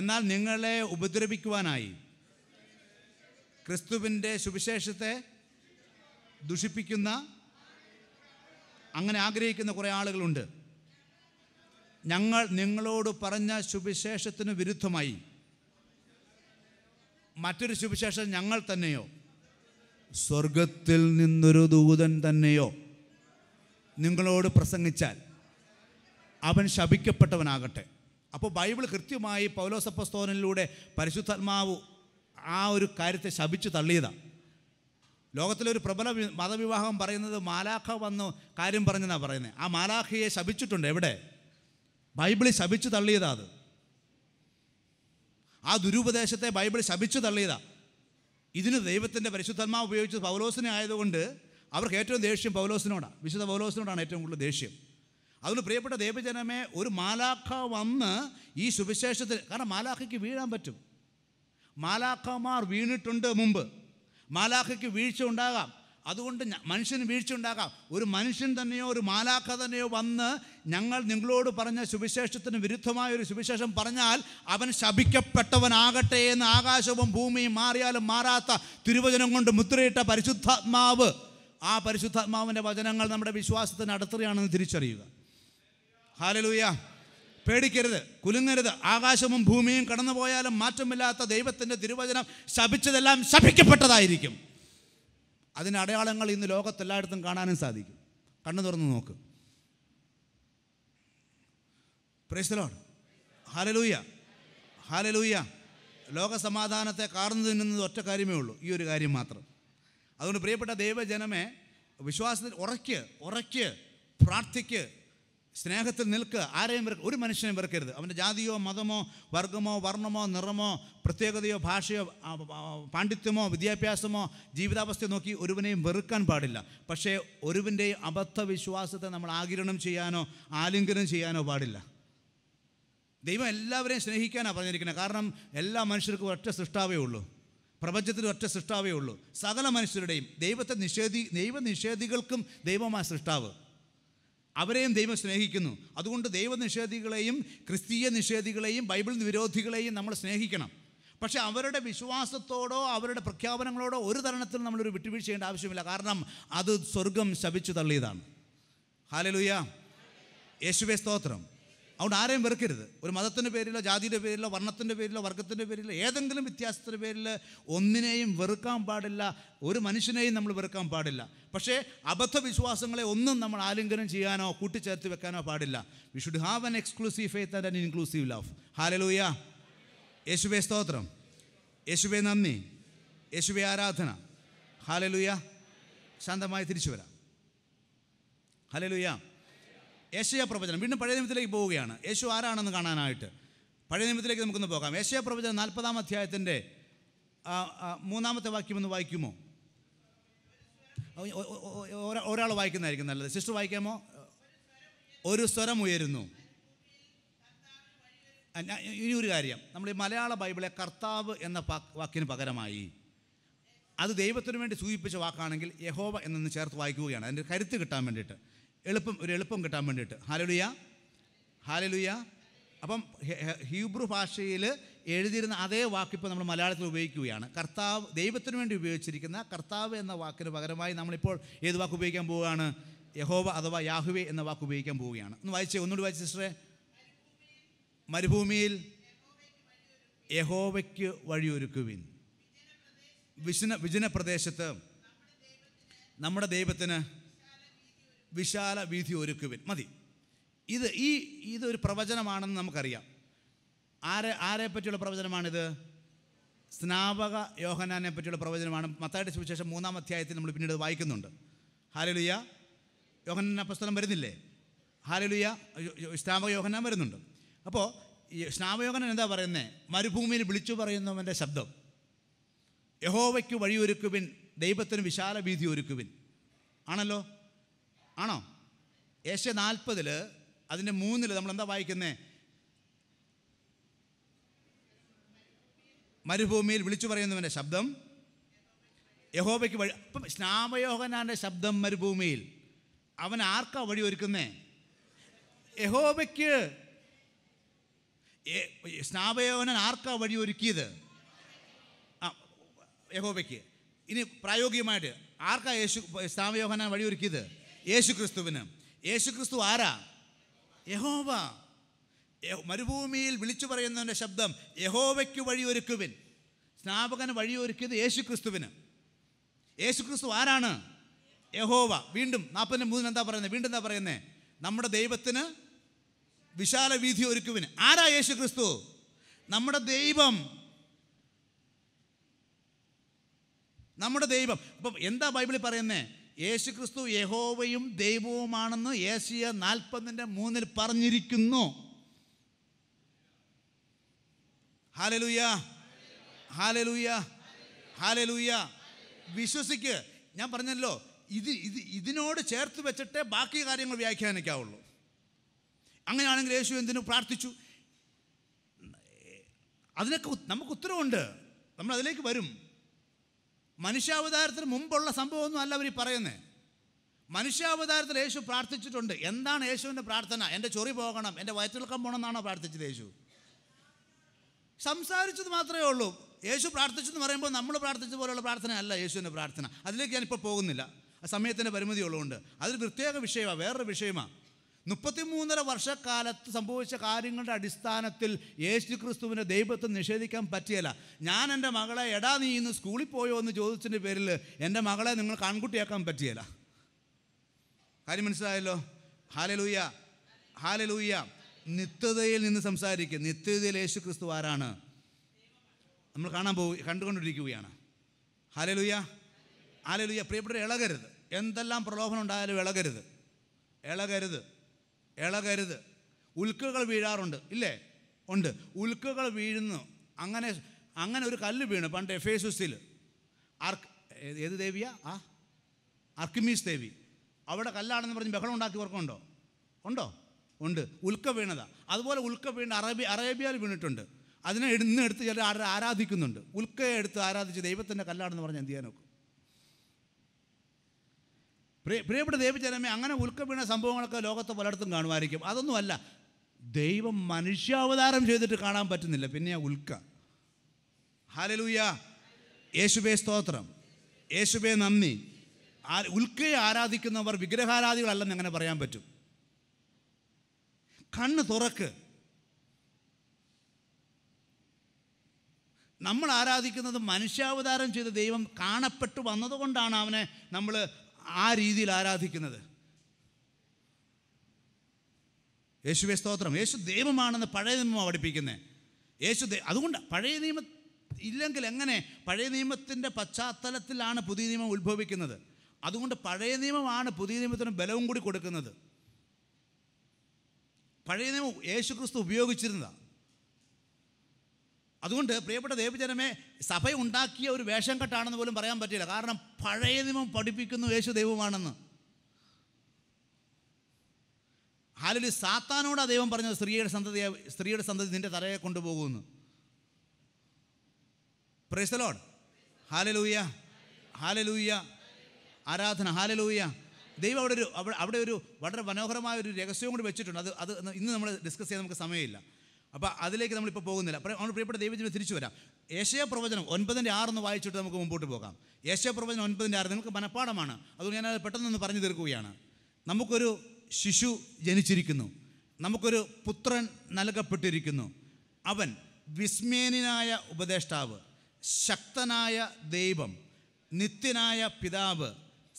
എന്നാൽ നിങ്ങളെ ഉപദ്രവിക്കുവാനായി ക്രിസ്തുവിൻ്റെ സുവിശേഷത്തെ ദുഷിപ്പിക്കുന്ന അങ്ങനെ ആഗ്രഹിക്കുന്ന കുറേ ആളുകളുണ്ട് ഞങ്ങൾ നിങ്ങളോട് പറഞ്ഞ സുവിശേഷത്തിന് വിരുദ്ധമായി മറ്റൊരു സുവിശേഷം ഞങ്ങൾ തന്നെയോ സ്വർഗത്തിൽ നിന്നൊരു ദൂതൻ തന്നെയോ നിങ്ങളോട് പ്രസംഗിച്ചാൽ അവൻ ശപിക്കപ്പെട്ടവനാകട്ടെ അപ്പോൾ ബൈബിൾ കൃത്യമായി പൗലോസപ്പസ്തോനിലൂടെ പരിശുദ്ധാത്മാവ് ആ ഒരു കാര്യത്തെ ശപിച്ചു തള്ളിയതാണ് ലോകത്തിലൊരു പ്രബല മതവിവാഹം പറയുന്നത് മാലാഖ വന്ന് കാര്യം പറഞ്ഞെന്നാണ് പറയുന്നത് ആ മാലാഖയെ ശപിച്ചിട്ടുണ്ട് എവിടെ ബൈബിളിൽ ശപിച്ചു തള്ളിയതാ അത് ആ ദുരുപദേശത്തെ ബൈബിൾ ശപിച്ചു തള്ളിയതാ ഇതിന് ദൈവത്തിൻ്റെ പരിശുദ്ധാത്മാവ് ഉപയോഗിച്ച് പൗലോസിനെ ആയതുകൊണ്ട് അവർക്ക് ഏറ്റവും ദേഷ്യം പൗലോസിനോടാണ് വിശുദ്ധ പൗലോസിനോടാണ് ഏറ്റവും കൂടുതൽ ദേഷ്യം അതുകൊണ്ട് പ്രിയപ്പെട്ട ദേവജനമേ ഒരു മാലാഖ വന്ന് ഈ സുവിശേഷത്തിൽ കാരണം മാലാഖയ്ക്ക് വീഴാൻ പറ്റും മാലാഖമാർ വീണിട്ടുണ്ട് മുമ്പ് മാലാഖയ്ക്ക് വീഴ്ച ഉണ്ടാകാം അതുകൊണ്ട് മനുഷ്യന് വീഴ്ച ഉണ്ടാകാം ഒരു മനുഷ്യൻ തന്നെയോ ഒരു മാലാഖ തന്നെയോ വന്ന് ഞങ്ങൾ നിങ്ങളോട് പറഞ്ഞ സുവിശേഷത്തിന് വിരുദ്ധമായ ഒരു സുവിശേഷം പറഞ്ഞാൽ അവൻ ശപിക്കപ്പെട്ടവനാകട്ടെ എന്ന് ആകാശവും ഭൂമിയും മാറിയാലും മാറാത്ത തിരുവചനം കൊണ്ട് മുദ്രയിട്ട പരിശുദ്ധാത്മാവ് ആ പരിശുദ്ധാത്മാവിൻ്റെ വചനങ്ങൾ നമ്മുടെ വിശ്വാസത്തിന് അടുത്തറിയാണെന്ന് തിരിച്ചറിയുക ഹാലലൂയ പേടിക്കരുത് കുലുങ്ങരുത് ആകാശവും ഭൂമിയും കടന്നു പോയാലും മാറ്റമില്ലാത്ത ദൈവത്തിൻ്റെ തിരുവചനം ശപിച്ചതെല്ലാം ശപിക്കപ്പെട്ടതായിരിക്കും അതിന് അടയാളങ്ങൾ ഇന്ന് ലോകത്തെല്ലായിടത്തും കാണാനും സാധിക്കും കണ്ണു തുറന്ന് നോക്ക് പ്രേസ്തലോൺ ഹാലലൂയ ഹാലലൂയ ലോകസമാധാനത്തെ കാർന്നു തിന്നുന്നത് ഒറ്റ കാര്യമേ ഉള്ളൂ ഈ ഒരു കാര്യം മാത്രം അതുകൊണ്ട് പ്രിയപ്പെട്ട ദൈവജനമേ വിശ്വാസത്തിൽ ഉറയ്ക്ക് ഉറയ്ക്ക് പ്രാർത്ഥിക്ക് സ്നേഹത്തിൽ നിൽക്കുക ആരെയും വെറുക്കുക ഒരു മനുഷ്യനെ വെറുക്കരുത് അവൻ്റെ ജാതിയോ മതമോ വർഗമോ വർണ്ണമോ നിറമോ പ്രത്യേകതയോ ഭാഷയോ പാണ്ഡിത്യമോ വിദ്യാഭ്യാസമോ ജീവിതാവസ്ഥയോ നോക്കി ഒരുവനെയും വെറുക്കാൻ പാടില്ല പക്ഷേ ഒരുവിൻ്റെയും അബദ്ധ വിശ്വാസത്തെ നമ്മൾ ആകിരണം ചെയ്യാനോ ആലിംഗനം ചെയ്യാനോ പാടില്ല ദൈവം എല്ലാവരെയും സ്നേഹിക്കാനാണ് പറഞ്ഞിരിക്കുന്നത് കാരണം എല്ലാ മനുഷ്യർക്കും ഒറ്റ സൃഷ്ടാവേ ഉള്ളൂ പ്രപഞ്ചത്തിൽ ഒറ്റ സൃഷ്ടാവേ ഉള്ളൂ സകല മനുഷ്യരുടെയും ദൈവത്തെ നിഷേധി ദൈവനിഷേധികൾക്കും ദൈവമായ സൃഷ്ടാവ് അവരെയും ദൈവം സ്നേഹിക്കുന്നു അതുകൊണ്ട് ദൈവനിഷേധികളെയും ക്രിസ്തീയ നിഷേധികളെയും ബൈബിൾ വിരോധികളെയും നമ്മൾ സ്നേഹിക്കണം പക്ഷേ അവരുടെ വിശ്വാസത്തോടോ അവരുടെ പ്രഖ്യാപനങ്ങളോടോ ഒരു തരണത്തിൽ നമ്മളൊരു വിട്ടുവീഴ്ച ചെയ്യേണ്ട ആവശ്യമില്ല കാരണം അത് സ്വർഗം ശപിച്ചു തള്ളിയതാണ് ഹാലലുയ യേശുവേ സ്തോത്രം അതുകൊണ്ട് ആരെയും വെറുക്കരുത് ഒരു മതത്തിൻ്റെ പേരിലോ ജാതിയുടെ പേരിലോ വർണ്ണത്തിൻ്റെ പേരിലോ വർഗത്തിൻ്റെ പേരിലോ ഏതെങ്കിലും വ്യത്യാസത്തിൻ്റെ പേരിൽ ഒന്നിനെയും വെറുക്കാൻ പാടില്ല ഒരു മനുഷ്യനെയും നമ്മൾ വെറുക്കാൻ പാടില്ല പക്ഷേ അബദ്ധവിശ്വാസങ്ങളെ ഒന്നും നമ്മൾ ആലിംഗനം ചെയ്യാനോ കൂട്ടിച്ചേർത്ത് വെക്കാനോ പാടില്ല we should have an exclusive faith and an inclusive love hallelujah യേശുവേ സ്തോത്രം യേശുവേ നന്ദി യേശുവേ ആരാധന ഹാലലൂയ ശാന്തമായി തിരിച്ചു വരാം ഹാലലൂയ യേശയ പ്രവചനം വീണ്ടും പഴയ നിയമത്തിലേക്ക് പോവുകയാണ് യേശു ആരാണെന്ന് കാണാനായിട്ട് പഴയ നിയമത്തിലേക്ക് നമുക്കൊന്ന് പോകാം യേശയ പ്രവചനം നാൽപ്പതാം അധ്യായത്തിൻ്റെ മൂന്നാമത്തെ വാക്യം ഒന്ന് വായിക്കുമോ ഒരാൾ വായിക്കുന്നതായിരിക്കും നല്ലത് സിസ്റ്റർ വായിക്കാമോ ഒരു സ്വരം ഉയരുന്നു ഇനി ഒരു കാര്യം നമ്മൾ ഈ മലയാള ബൈബിളെ കർത്താവ് എന്ന വാക്കിന് പകരമായി അത് ദൈവത്തിന് വേണ്ടി സൂചിപ്പിച്ച വാക്കാണെങ്കിൽ യഹോവ എന്നൊന്ന് ചേർത്ത് വായിക്കുകയാണ് അതിൻ്റെ കരുത്ത് കിട്ടാൻ വേണ്ടിയിട്ട് എളുപ്പം ഒരു എളുപ്പം കിട്ടാൻ വേണ്ടിയിട്ട് ഹാലലുയ ഹാലലുയ അപ്പം ഹീബ്രു ഭാഷയിൽ എഴുതിയിരുന്ന അതേ വാക്കിപ്പോൾ നമ്മൾ മലയാളത്തിൽ ഉപയോഗിക്കുകയാണ് കർത്താവ് ദൈവത്തിന് വേണ്ടി ഉപയോഗിച്ചിരിക്കുന്ന കർത്താവ് എന്ന വാക്കിന് പകരമായി നമ്മളിപ്പോൾ ഏത് വാക്ക് ഉപയോഗിക്കാൻ പോവുകയാണ് യഹോവ അഥവാ യാഹുവേ എന്ന വാക്ക് ഉപയോഗിക്കാൻ പോവുകയാണ് ഒന്ന് വായിച്ചേ ഒന്നുകൂടി വായിച്ച സിസ്റ്ററെ മരുഭൂമിയിൽ യഹോവയ്ക്ക് വഴിയൊരുക്കുവിൻ വിജന വിജന പ്രദേശത്ത് നമ്മുടെ ദൈവത്തിന് വിശാല വീഥി ഒരുക്കുവിൻ മതി ഇത് ഈ ഇതൊരു പ്രവചനമാണെന്ന് നമുക്കറിയാം ആരെ ആരെ പറ്റിയുള്ള പ്രവചനമാണിത് സ്നാപക യോഹനാനെ പറ്റിയുള്ള പ്രവചനമാണ് മത്തായിട്ട് സുവിശേഷം മൂന്നാം അധ്യായത്തിൽ നമ്മൾ പിന്നീട് വായിക്കുന്നുണ്ട് ഹാലലുയ യോഹനൻ പുസ്തകം വരുന്നില്ലേ ഹാലലുയ സ്നാപക യോഹനാൻ വരുന്നുണ്ട് അപ്പോൾ സ്നാപയോഹനൻ എന്താ പറയുന്നത് മരുഭൂമിയിൽ വിളിച്ചു പറയുന്നവൻ്റെ ശബ്ദം യഹോവയ്ക്ക് വഴിയൊരുക്കുവിൻ ദൈവത്തിന് വിശാല വീതി ഒരുക്കുവിൻ ആണല്ലോ ആണോ യേശ നാൽപ്പതിൽ അതിൻ്റെ മൂന്നിൽ നമ്മൾ എന്താ വായിക്കുന്നേ മരുഭൂമിയിൽ വിളിച്ചു പറയുന്നവൻ്റെ ശബ്ദം യഹോബയ്ക്ക് വഴി അപ്പം സ്നാമയോഹനാൻ്റെ ശബ്ദം മരുഭൂമിയിൽ അവൻ ആർക്കാ വഴി ഒരുക്കുന്നേ യഹോബയ്ക്ക് സ്നാപയോഹനൻ ആർക്കാ വഴി ഒരുക്കിയത് ആ യഹോബയ്ക്ക് ഇനി പ്രായോഗികമായിട്ട് ആർക്കാ യേശു സ്നാപയോഹനാൻ വഴി ഒരുക്കിയത് യേശു യേശുക്രിസ്തു ആരാ യഹോവ മരുഭൂമിയിൽ വിളിച്ചു പറയുന്നവൻ്റെ ശബ്ദം യഹോവയ്ക്ക് വഴിയൊരുക്കുവിൻ സ്നാപകന് വഴിയൊരുക്കിയത് യേശു യേശുക്രിസ്തു ആരാണ് യഹോവ വീണ്ടും നാൽപ്പതിന് മൂന്നിന് എന്താ പറയുന്നത് വീണ്ടും എന്താ പറയുന്നത് നമ്മുടെ ദൈവത്തിന് വിശാല വീതി ഒരുക്കുവിന് ആരാ യേശു ക്രിസ്തു നമ്മുടെ ദൈവം നമ്മുടെ ദൈവം അപ്പം എന്താ ബൈബിളിൽ പറയുന്നത് യേശു ക്രിസ്തു യഹോവയും ദൈവവുമാണെന്ന് ഏഷ്യ നാൽപ്പതിൻ്റെ മൂന്നിൽ പറഞ്ഞിരിക്കുന്നു ഹാലലൂയ ഹാലലൂയ ഹാലലൂയ വിശ്വസിക്ക് ഞാൻ പറഞ്ഞല്ലോ ഇത് ഇത് ഇതിനോട് ചേർത്ത് വെച്ചിട്ടേ ബാക്കി കാര്യങ്ങൾ വ്യാഖ്യാനിക്കാവുള്ളൂ അങ്ങനെയാണെങ്കിൽ യേശു എന്തിനു പ്രാർത്ഥിച്ചു അതിനൊക്കെ നമുക്ക് ഉത്തരവുണ്ട് നമ്മൾ അതിലേക്ക് വരും മനുഷ്യാവതാരത്തിന് മുമ്പുള്ള സംഭവമൊന്നും അല്ല അവർ പറയുന്നത് മനുഷ്യാവതാരത്തിൽ യേശു പ്രാർത്ഥിച്ചിട്ടുണ്ട് എന്താണ് യേശുവിൻ്റെ പ്രാർത്ഥന എൻ്റെ ചൊറി പോകണം എൻ്റെ വയറ്റിളക്കം പോകണം എന്നാണോ പ്രാർത്ഥിച്ചത് യേശു സംസാരിച്ചത് മാത്രമേ ഉള്ളൂ യേശു പ്രാർത്ഥിച്ചെന്ന് പറയുമ്പോൾ നമ്മൾ പ്രാർത്ഥിച്ച പോലെയുള്ള പ്രാർത്ഥന അല്ല യേശുവിൻ്റെ പ്രാർത്ഥന അതിലേക്ക് ഞാനിപ്പോൾ പോകുന്നില്ല ആ സമയത്തിൻ്റെ പരിമിതി ഉള്ളതുകൊണ്ട് അതൊരു പ്രത്യേക വിഷയമാണ് വേറൊരു വിഷയമാണ് മുപ്പത്തിമൂന്നര വർഷക്കാലത്ത് സംഭവിച്ച കാര്യങ്ങളുടെ അടിസ്ഥാനത്തിൽ യേശു ക്രിസ്തുവിൻ്റെ ദൈവത്തെ നിഷേധിക്കാൻ പറ്റിയല്ല ഞാൻ എൻ്റെ മകളെ എടാ നീ ഇന്ന് സ്കൂളിൽ പോയോ എന്ന് ചോദിച്ചതിൻ്റെ പേരിൽ എൻ്റെ മകളെ നിങ്ങൾ കൺകുട്ടിയാക്കാൻ പറ്റിയല്ല കാര്യം മനസ്സിലായല്ലോ ഹാലലൂയ ഹാലലൂയ നിത്യതയിൽ നിന്ന് സംസാരിക്കുക നിത്യതയിൽ യേശു ക്രിസ്തു ആരാണ് നമ്മൾ കാണാൻ പോകും കണ്ടുകൊണ്ടിരിക്കുകയാണ് ഹാലലുയ ഹാലലുയ പ്രിയപ്പെട്ട ഇളകരുത് എന്തെല്ലാം പ്രലോഭനം ഉണ്ടായാലും ഇളകരുത് ഇളകരുത് ഇളകരുത് ഉൽക്കകൾ വീഴാറുണ്ട് ഇല്ലേ ഉണ്ട് ഉൽക്കകൾ വീഴുന്നു അങ്ങനെ അങ്ങനെ ഒരു കല്ല് വീണു പണ്ട് എസുസിൽ അർക്ക് ഏത് ദേവിയാ ആ അർക്കിമീസ് ദേവി അവിടെ കല്ലാണെന്ന് പറഞ്ഞ് ബഹളം ഉണ്ടാക്കിയവർക്കുണ്ടോ ഉണ്ടോ ഉണ്ട് ഉൽക്ക വീണതാ അതുപോലെ ഉൽക്ക വീണ് അറേബ്യ അറേബ്യയിൽ വീണിട്ടുണ്ട് അതിനെ ഇന്ന് എടുത്ത് ചിലർ ആരാധിക്കുന്നുണ്ട് ഉൽക്കയെ എടുത്ത് ആരാധിച്ച് ദൈവത്തിൻ്റെ കല്ലാണെന്ന് പറഞ്ഞ് എന്ത് നോക്കും പ്രിയപ്പെട്ട ദേവജനമേ അങ്ങനെ ഉൽക്ക വീണ സംഭവങ്ങളൊക്കെ ലോകത്ത് പലയിടത്തും കാണുമായിരിക്കും അതൊന്നുമല്ല ദൈവം മനുഷ്യാവതാരം ചെയ്തിട്ട് കാണാൻ പറ്റുന്നില്ല പിന്നെ ഉൽക്ക ഹാലലൂയ യേശുബേ സ്തോത്രം യേശുബേ നന്ദി ഉൽക്കയെ ആരാധിക്കുന്നവർ വിഗ്രഹാരാധികളല്ലെന്ന് എങ്ങനെ പറയാൻ പറ്റും കണ്ണ് തുറക്ക് നമ്മൾ ആരാധിക്കുന്നത് മനുഷ്യാവതാരം ചെയ്ത ദൈവം കാണപ്പെട്ടു വന്നതുകൊണ്ടാണ് അവനെ നമ്മൾ ആ രീതിയിൽ ആരാധിക്കുന്നത് യേശുവെ സ്തോത്രം യേശു ദൈവമാണെന്ന് പഴയ നിയമം പഠിപ്പിക്കുന്നത് യേശു അതുകൊണ്ട് പഴയ നിയമ ഇല്ലെങ്കിൽ എങ്ങനെ പഴയ നിയമത്തിൻ്റെ പശ്ചാത്തലത്തിലാണ് പുതിയ നിയമം ഉത്ഭവിക്കുന്നത് അതുകൊണ്ട് പഴയ നിയമമാണ് പുതിയ നിയമത്തിന് ബലവും കൂടി കൊടുക്കുന്നത് പഴയ നിയമം യേശു ക്രിസ്തു ഉപയോഗിച്ചിരുന്നതാണ് അതുകൊണ്ട് പ്രിയപ്പെട്ട ദൈവജനമേ സഭ ഉണ്ടാക്കിയ ഒരു വേഷം കെട്ടാണെന്ന് പോലും പറയാൻ പറ്റില്ല കാരണം പഴയ നിയമം പഠിപ്പിക്കുന്നു യേശു ദൈവമാണെന്ന് ഹാലൊരു ആ ദൈവം പറഞ്ഞത് സ്ത്രീയുടെ സന്തതിയെ സ്ത്രീയുടെ സന്തതി നിന്റെ തലയെ കൊണ്ടുപോകുമെന്ന് പ്രൈസലോഡ് ഹാലലൂയ ഹാലലൂയ ആരാധന ഹാലലൂയ ദൈവം അവിടെ ഒരു അവിടെ ഒരു വളരെ മനോഹരമായ ഒരു രഹസ്യവും കൂടി വെച്ചിട്ടുണ്ട് അത് അത് ഇന്ന് നമ്മൾ ഡിസ്കസ് ചെയ്യാൻ നമുക്ക് സമയമില്ല അപ്പോൾ അതിലേക്ക് നമ്മളിപ്പോൾ പോകുന്നില്ല അപ്പോൾ നമ്മൾ പ്രിയപ്പെട്ട ദൈവത്തിന് തിരിച്ചു വരാം ഏഷ്യ പ്രവചനം ഒൻപതിൻ്റെ ആറൊന്ന് വായിച്ചിട്ട് നമുക്ക് മുമ്പോട്ട് പോകാം ഏഷ്യ പ്രവചനം ഒൻപതിൻ്റെ ആറ് നിങ്ങൾക്ക് മനഃപ്പാടമാണ് അതുകൊണ്ട് ഞാനത് പെട്ടെന്നൊന്ന് പറഞ്ഞു തീർക്കുകയാണ് നമുക്കൊരു ശിശു ജനിച്ചിരിക്കുന്നു നമുക്കൊരു പുത്രൻ നൽകപ്പെട്ടിരിക്കുന്നു അവൻ വിസ്മേനായ ഉപദേഷ്ടാവ് ശക്തനായ ദൈവം നിത്യനായ പിതാവ്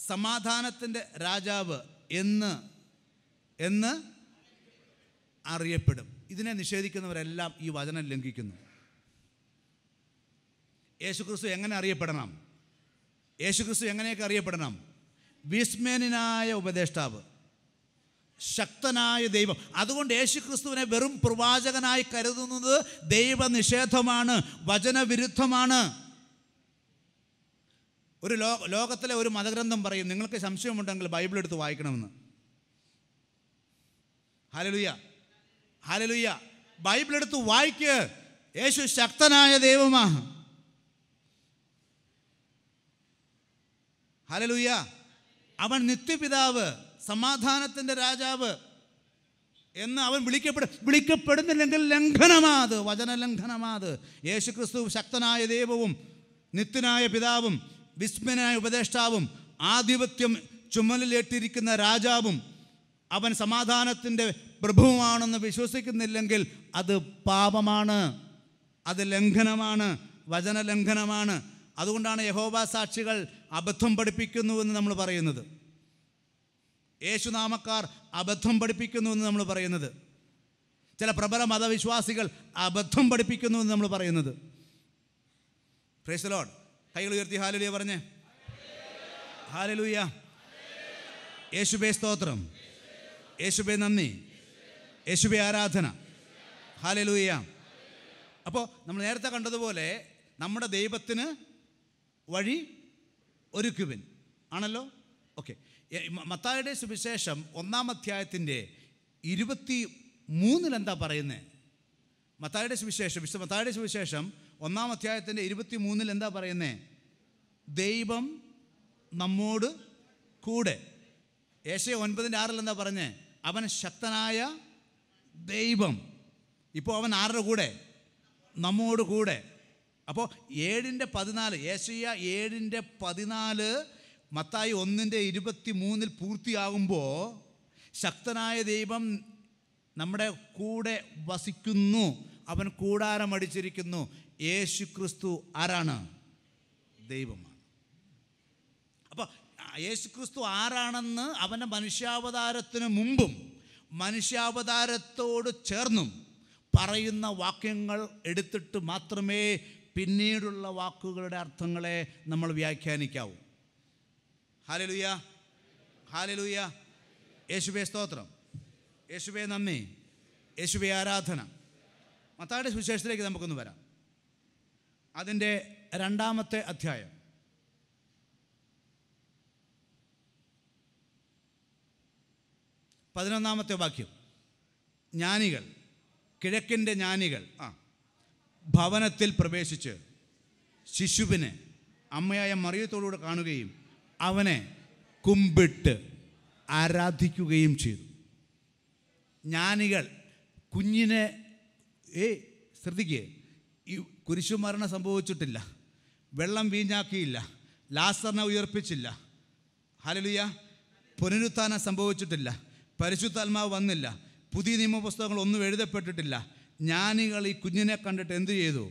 സമാധാനത്തിൻ്റെ രാജാവ് എന്ന് എന്ന് അറിയപ്പെടും ഇതിനെ നിഷേധിക്കുന്നവരെല്ലാം ഈ വചനം ലംഘിക്കുന്നു യേശുക്രിസ്തു എങ്ങനെ അറിയപ്പെടണം യേശുക്രിസ്തു എങ്ങനെയൊക്കെ അറിയപ്പെടണം വിസ്മേനായ ഉപദേഷ്ടാവ് ശക്തനായ ദൈവം അതുകൊണ്ട് യേശുക്രിസ്തുവിനെ വെറും പ്രവാചകനായി കരുതുന്നത് ദൈവനിഷേധമാണ് വചനവിരുദ്ധമാണ് ഒരു ലോ ലോകത്തിലെ ഒരു മതഗ്രന്ഥം പറയും നിങ്ങൾക്ക് സംശയമുണ്ടെങ്കിൽ ബൈബിൾ എടുത്ത് വായിക്കണമെന്ന് ഹലലുയ്യ ഹാലലുയ്യ ബൈബിൾ എടുത്ത് വായിക്ക് യേശു ശക്തനായ ദൈവമാ ഹലലുയ്യ അവൻ നിത്യപിതാവ് സമാധാനത്തിൻ്റെ രാജാവ് എന്ന് അവൻ വിളിക്കപ്പെട വിളിക്കപ്പെടുന്നില്ലെങ്കിൽ ലംഘനമാത് വചനലംഘനമാത് യേശു ക്രിസ്തു ശക്തനായ ദൈവവും നിത്യനായ പിതാവും വിസ്മനായ ഉപദേഷ്ടാവും ആധിപത്യം ചുമലിലേറ്റിരിക്കുന്ന രാജാവും അവൻ സമാധാനത്തിൻ്റെ പ്രഭുവാണെന്ന് വിശ്വസിക്കുന്നില്ലെങ്കിൽ അത് പാപമാണ് അത് ലംഘനമാണ് വചനലംഘനമാണ് അതുകൊണ്ടാണ് യഹോബ സാക്ഷികൾ അബദ്ധം പഠിപ്പിക്കുന്നു എന്ന് നമ്മൾ പറയുന്നത് യേശുനാമക്കാർ അബദ്ധം പഠിപ്പിക്കുന്നു എന്ന് നമ്മൾ പറയുന്നത് ചില പ്രബല മതവിശ്വാസികൾ അബദ്ധം പഠിപ്പിക്കുന്നു എന്ന് നമ്മൾ പറയുന്നത് ഫ്രേസലോൺ കൈകൾ ഉയർത്തി ഹാലലുയ പറഞ്ഞേ ഹാലലുയ്യ യേശുബേ സ്തോത്രം യേശുബേ നന്ദി യേശുബി ആരാധന ഹാലലൂയ അപ്പോൾ നമ്മൾ നേരത്തെ കണ്ടതുപോലെ നമ്മുടെ ദൈവത്തിന് വഴി ഒരുക്കുവിൻ ആണല്ലോ ഓക്കെ മത്തായുടെ സുവിശേഷം ഒന്നാം അധ്യായത്തിൻ്റെ ഇരുപത്തി മൂന്നിലെന്താ പറയുന്നത് മത്തായുടെ സുവിശേഷം വിശുദ്ധ മത്തായുടെ സുവിശേഷം ഒന്നാം അധ്യായത്തിൻ്റെ ഇരുപത്തി മൂന്നിൽ എന്താ പറയുന്നത് ദൈവം നമ്മോട് കൂടെ ഏശയ ഒൻപതിൻ്റെ ആറിൽ എന്താ പറഞ്ഞേ അവൻ ശക്തനായ ദൈവം ഇപ്പോൾ അവൻ ആരുടെ കൂടെ നമ്മോട് കൂടെ അപ്പോൾ ഏഴിൻ്റെ പതിനാല് ഏഷ്യ ഏഴിൻ്റെ പതിനാല് മത്തായി ഒന്നിൻ്റെ ഇരുപത്തി മൂന്നിൽ പൂർത്തിയാകുമ്പോൾ ശക്തനായ ദൈവം നമ്മുടെ കൂടെ വസിക്കുന്നു അവൻ കൂടാരമടിച്ചിരിക്കുന്നു യേശു ക്രിസ്തു ആരാണ് ദൈവമാണ് അപ്പോൾ യേശു ക്രിസ്തു ആരാണെന്ന് അവൻ്റെ മനുഷ്യാവതാരത്തിന് മുമ്പും മനുഷ്യാവതാരത്തോട് ചേർന്നും പറയുന്ന വാക്യങ്ങൾ എടുത്തിട്ട് മാത്രമേ പിന്നീടുള്ള വാക്കുകളുടെ അർത്ഥങ്ങളെ നമ്മൾ വ്യാഖ്യാനിക്കാവൂ ഹാലലുയ ഹാലലുയ യേശുബേ സ്തോത്രം യേശുബേ നന്ദി യേശുബേ ആരാധന മത്തായുടെ സുവിശേഷത്തിലേക്ക് നമുക്കൊന്ന് വരാം അതിൻ്റെ രണ്ടാമത്തെ അധ്യായം പതിനൊന്നാമത്തെ വാക്യം ജ്ഞാനികൾ കിഴക്കിൻ്റെ ജ്ഞാനികൾ ആ ഭവനത്തിൽ പ്രവേശിച്ച് ശിശുവിനെ അമ്മയായ മറിയത്തോടുകൂടെ കാണുകയും അവനെ കുമ്പിട്ട് ആരാധിക്കുകയും ചെയ്തു ജ്ഞാനികൾ കുഞ്ഞിനെ ഏ ശ്രദ്ധിക്കുക ഈ കുരിശുമരണം സംഭവിച്ചിട്ടില്ല വെള്ളം വീഞ്ഞാക്കിയില്ല ലാസറിനെ ഉയർപ്പിച്ചില്ല ഹലലിയ പുനരുത്ഥാനം സംഭവിച്ചിട്ടില്ല പരിശുദ്ധാത്മാവ് വന്നില്ല പുതിയ നിയമപുസ്തകങ്ങളൊന്നും എഴുതപ്പെട്ടിട്ടില്ല ജ്ഞാനികൾ ഈ കുഞ്ഞിനെ കണ്ടിട്ട് എന്ത് ചെയ്തു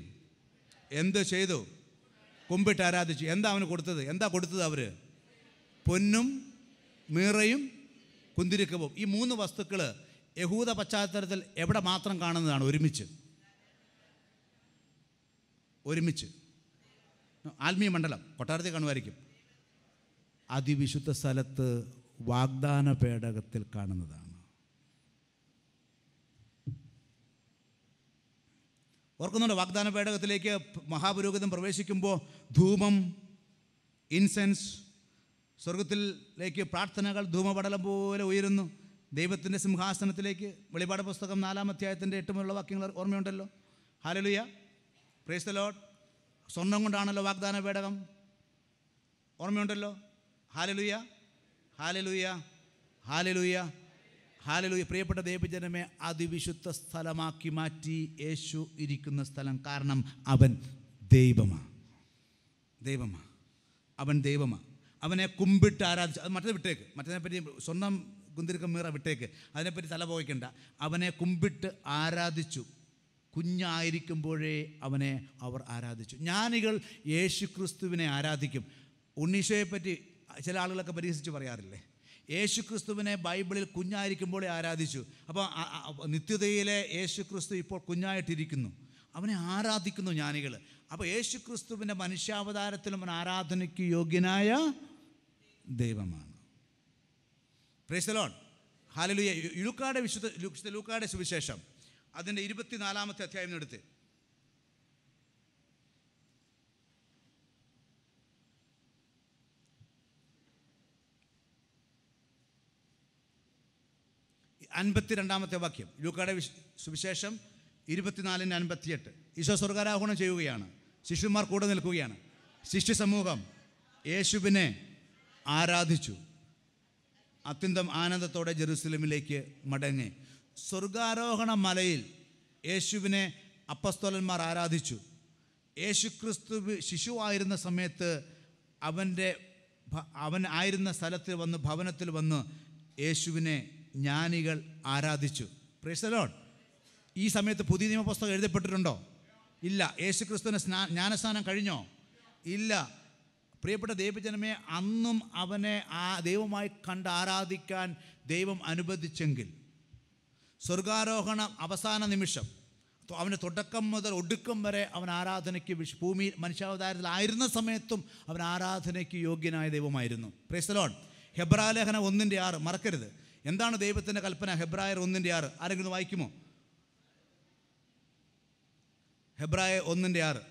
എന്ത് ചെയ്തു കുമ്പിട്ട് ആരാധിച്ചു എന്താ അവന് കൊടുത്തത് എന്താ കൊടുത്തത് അവർ പൊന്നും മീറയും കുന്തിരിക്കവും ഈ മൂന്ന് വസ്തുക്കൾ യഹൂദ പശ്ചാത്തലത്തിൽ എവിടെ മാത്രം കാണുന്നതാണ് ഒരുമിച്ച് ഒരുമിച്ച് ആത്മീയ മണ്ഡലം കൊട്ടാരത്തിൽ കാണുമായിരിക്കും അതിവിശുദ്ധ സ്ഥലത്ത് വാഗ്ദാന പേടകത്തിൽ കാണുന്നതാണ് ഓർക്കുന്നുണ്ട് വാഗ്ദാന പേടകത്തിലേക്ക് മഹാപുരോഹിതം പ്രവേശിക്കുമ്പോൾ ധൂമം ഇൻസെൻസ് സ്വർഗത്തിലേക്ക് പ്രാർത്ഥനകൾ ധൂമപടലം പോലെ ഉയരുന്നു ദൈവത്തിൻ്റെ സിംഹാസനത്തിലേക്ക് വെളിപാട് പുസ്തകം നാലാം അധ്യായത്തിൻ്റെ എട്ട് വാക്യങ്ങൾ ഓർമ്മയുണ്ടല്ലോ ഹാലലുയ പ്രേസ് ദ ലോഡ് സ്വർണം കൊണ്ടാണല്ലോ വാഗ്ദാന പേടകം ഓർമ്മയുണ്ടല്ലോ ഹാലലുയ ഹാലലൂയ ഹാലലൂയ ഹാലലൂയ പ്രിയപ്പെട്ട ദേവജനമേ അതിവിശുദ്ധ സ്ഥലമാക്കി മാറ്റി യേശു ഇരിക്കുന്ന സ്ഥലം കാരണം അവൻ ദൈവമാണ് ദൈവമാണ് അവൻ ദൈവമാണ് അവനെ കുമ്പിട്ട് ആരാധിച്ചു അത് മറ്റേ വിട്ടേക്ക് മറ്റേതിനെപ്പറ്റി സ്വന്തം കുന്തിരിക്കം മീറ വിട്ടേക്ക് അതിനെപ്പറ്റി തല പോയിക്കണ്ട അവനെ കുമ്പിട്ട് ആരാധിച്ചു കുഞ്ഞായിരിക്കുമ്പോഴേ അവനെ അവർ ആരാധിച്ചു ജ്ഞാനികൾ യേശുക്രിസ്തുവിനെ ആരാധിക്കും ഉണ്ണീശോയെപ്പറ്റി ചില ആളുകളൊക്കെ പരിഹസിച്ച് പറയാറില്ലേ യേശുക്രിസ്തുവിനെ ബൈബിളിൽ കുഞ്ഞായിരിക്കുമ്പോഴേ ആരാധിച്ചു അപ്പോൾ നിത്യതയിലെ യേശുക്രിസ്തു ഇപ്പോൾ കുഞ്ഞായിട്ടിരിക്കുന്നു അവനെ ആരാധിക്കുന്നു ജ്ഞാനികൾ അപ്പോൾ യേശുക്രിസ്തുവിൻ്റെ മനുഷ്യാവതാരത്തിലും അവൻ ആരാധനയ്ക്ക് യോഗ്യനായ ദൈവമാണ് പ്രേസലോൺ ഹാലലുയ ലൂക്കാടെ വിശുദ്ധ ലൂക്കാടെ സുവിശേഷം അതിൻ്റെ ഇരുപത്തിനാലാമത്തെ അധ്യായം എടുത്ത് രണ്ടാമത്തെ വാക്യം ലൂക്കയുടെ സുവിശേഷം ഇരുപത്തിനാലിൻ്റെ അൻപത്തിയെട്ട് ഈശോ സ്വർഗാരോഹണം ചെയ്യുകയാണ് ശിശുമാർ കൂടെ നിൽക്കുകയാണ് ശിശു സമൂഹം യേശുവിനെ ആരാധിച്ചു അത്യന്തം ആനന്ദത്തോടെ ജെറുസലമിലേക്ക് മടങ്ങി സ്വർഗാരോഹണ മലയിൽ യേശുവിനെ അപ്പസ്തോലന്മാർ ആരാധിച്ചു യേശുക്രിസ്തു ശിശുവായിരുന്ന സമയത്ത് അവൻ്റെ അവൻ ആയിരുന്ന സ്ഥലത്തിൽ വന്ന് ഭവനത്തിൽ വന്ന് യേശുവിനെ ജ്ഞാനികൾ ആരാധിച്ചു പ്രേസലോൺ ഈ സമയത്ത് പുതിയ നിയമപുസ്തകം എഴുതപ്പെട്ടിട്ടുണ്ടോ ഇല്ല യേശു ക്രിസ്തുവിന് സ്നാ ജ്ഞാനസ്നാനം കഴിഞ്ഞോ ഇല്ല പ്രിയപ്പെട്ട ദൈവജനമേ അന്നും അവനെ ആ ദൈവമായി കണ്ട് ആരാധിക്കാൻ ദൈവം അനുവദിച്ചെങ്കിൽ സ്വർഗാരോഹണ അവസാന നിമിഷം അവന് തുടക്കം മുതൽ ഒടുക്കം വരെ അവൻ ആരാധനയ്ക്ക് വിഷ് ഭൂമി മനുഷ്യാവതാരത്തിലായിരുന്ന സമയത്തും അവൻ ആരാധനയ്ക്ക് യോഗ്യനായ ദൈവമായിരുന്നു പ്രേസലോൺ ഹെബ്രാലേഖന ഒന്നിൻ്റെ ആറ് മറക്കരുത് എന്താണ് ദൈവത്തിൻ്റെ കൽപ്പന ഹെബ്രായർ ഒന്നിൻ്റെ ആറ് ആരെങ്കിലും വായിക്കുമോ ഹെബ്രായ ഒന്നിൻ്റെ ആറ്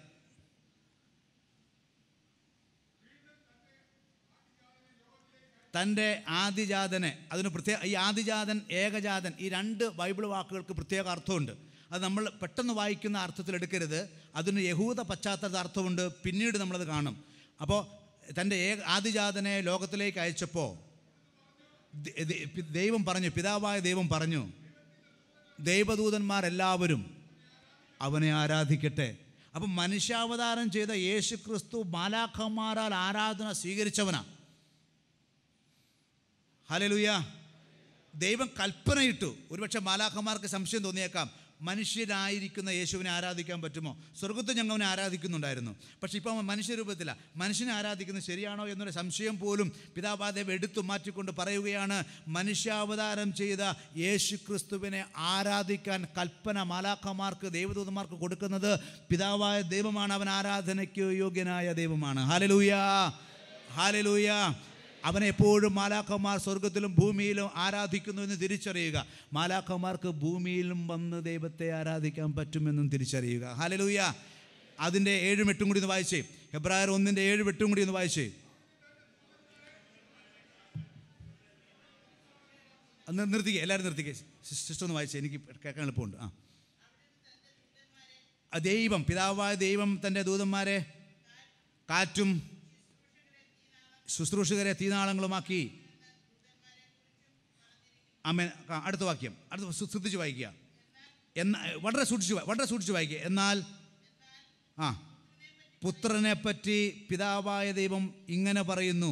തൻ്റെ ആദിജാതനെ അതിന് പ്രത്യേക ഈ ആദിജാതൻ ഏകജാതൻ ഈ രണ്ട് ബൈബിൾ വാക്കുകൾക്ക് പ്രത്യേക അർത്ഥമുണ്ട് അത് നമ്മൾ പെട്ടെന്ന് വായിക്കുന്ന അർത്ഥത്തിൽ എടുക്കരുത് അതിന് യഹൂദ പശ്ചാത്തല അർത്ഥമുണ്ട് പിന്നീട് നമ്മളത് കാണും അപ്പോൾ തൻ്റെ ഏ ആദിജാതനെ ലോകത്തിലേക്ക് അയച്ചപ്പോൾ ദൈവം പറഞ്ഞു പിതാവായ ദൈവം പറഞ്ഞു ദൈവദൂതന്മാരെല്ലാവരും അവനെ ആരാധിക്കട്ടെ അപ്പം മനുഷ്യാവതാരം ചെയ്ത യേശു ക്രിസ്തു മാലാഖമാരാൽ ആരാധന സ്വീകരിച്ചവനാ ഹലലുയ ദൈവം കൽപ്പനയിട്ടു ഒരുപക്ഷെ മാലാഖമാർക്ക് സംശയം തോന്നിയേക്കാം മനുഷ്യരായിരിക്കുന്ന യേശുവിനെ ആരാധിക്കാൻ പറ്റുമോ സ്വർഗത്ത് ഞങ്ങൾ അവനെ ആരാധിക്കുന്നുണ്ടായിരുന്നു പക്ഷേ ഇപ്പം മനുഷ്യരൂപത്തിലാണ് മനുഷ്യനെ ആരാധിക്കുന്നത് ശരിയാണോ എന്നൊരു സംശയം പോലും പിതാപാദേവ് എടുത്തു മാറ്റിക്കൊണ്ട് പറയുകയാണ് മനുഷ്യാവതാരം ചെയ്ത യേശു ക്രിസ്തുവിനെ ആരാധിക്കാൻ കൽപ്പന മാലാക്കമാർക്ക് ദൈവദൂതന്മാർക്ക് കൊടുക്കുന്നത് പിതാവായ ദൈവമാണ് അവൻ ആരാധനയ്ക്ക് യോഗ്യനായ ദൈവമാണ് ഹാലലൂയ ഹാലലൂയ അവനെപ്പോഴും എപ്പോഴും മാലാക്കന്മാർ സ്വർഗത്തിലും ഭൂമിയിലും ആരാധിക്കുന്നു എന്ന് തിരിച്ചറിയുക മാലാക്കന്മാർക്ക് ഭൂമിയിലും വന്ന് ദൈവത്തെ ആരാധിക്കാൻ പറ്റുമെന്നും തിരിച്ചറിയുക ഹാലലൂയ അതിൻ്റെ ഏഴും എട്ടും കൂടി ഒന്ന് വായിച്ചേ ഹെബ്രായർ ഒന്നിൻ്റെ ഏഴും എട്ടും കൂടി ഒന്ന് വായിച്ചേ നിർത്തിക്കുക എല്ലാവരും നിർത്തിക്കുക സിസ്റ്റർ ഒന്ന് വായിച്ചേ എനിക്ക് കേൾക്കാൻ എളുപ്പമുണ്ട് ആ ദൈവം പിതാവായ ദൈവം തൻ്റെ ദൂതന്മാരെ കാറ്റും ശുശ്രൂഷകരെ തീനാളങ്ങളുമാക്കി അമ്മ അടുത്ത വാക്യം അടുത്ത ശ്രദ്ധിച്ച് വായിക്കുക എന്നാൽ വളരെ സൂക്ഷിച്ച് വളരെ സൂക്ഷിച്ച് വായിക്കുക എന്നാൽ ആ പുത്രനെപ്പറ്റി പിതാവായ ദൈവം ഇങ്ങനെ പറയുന്നു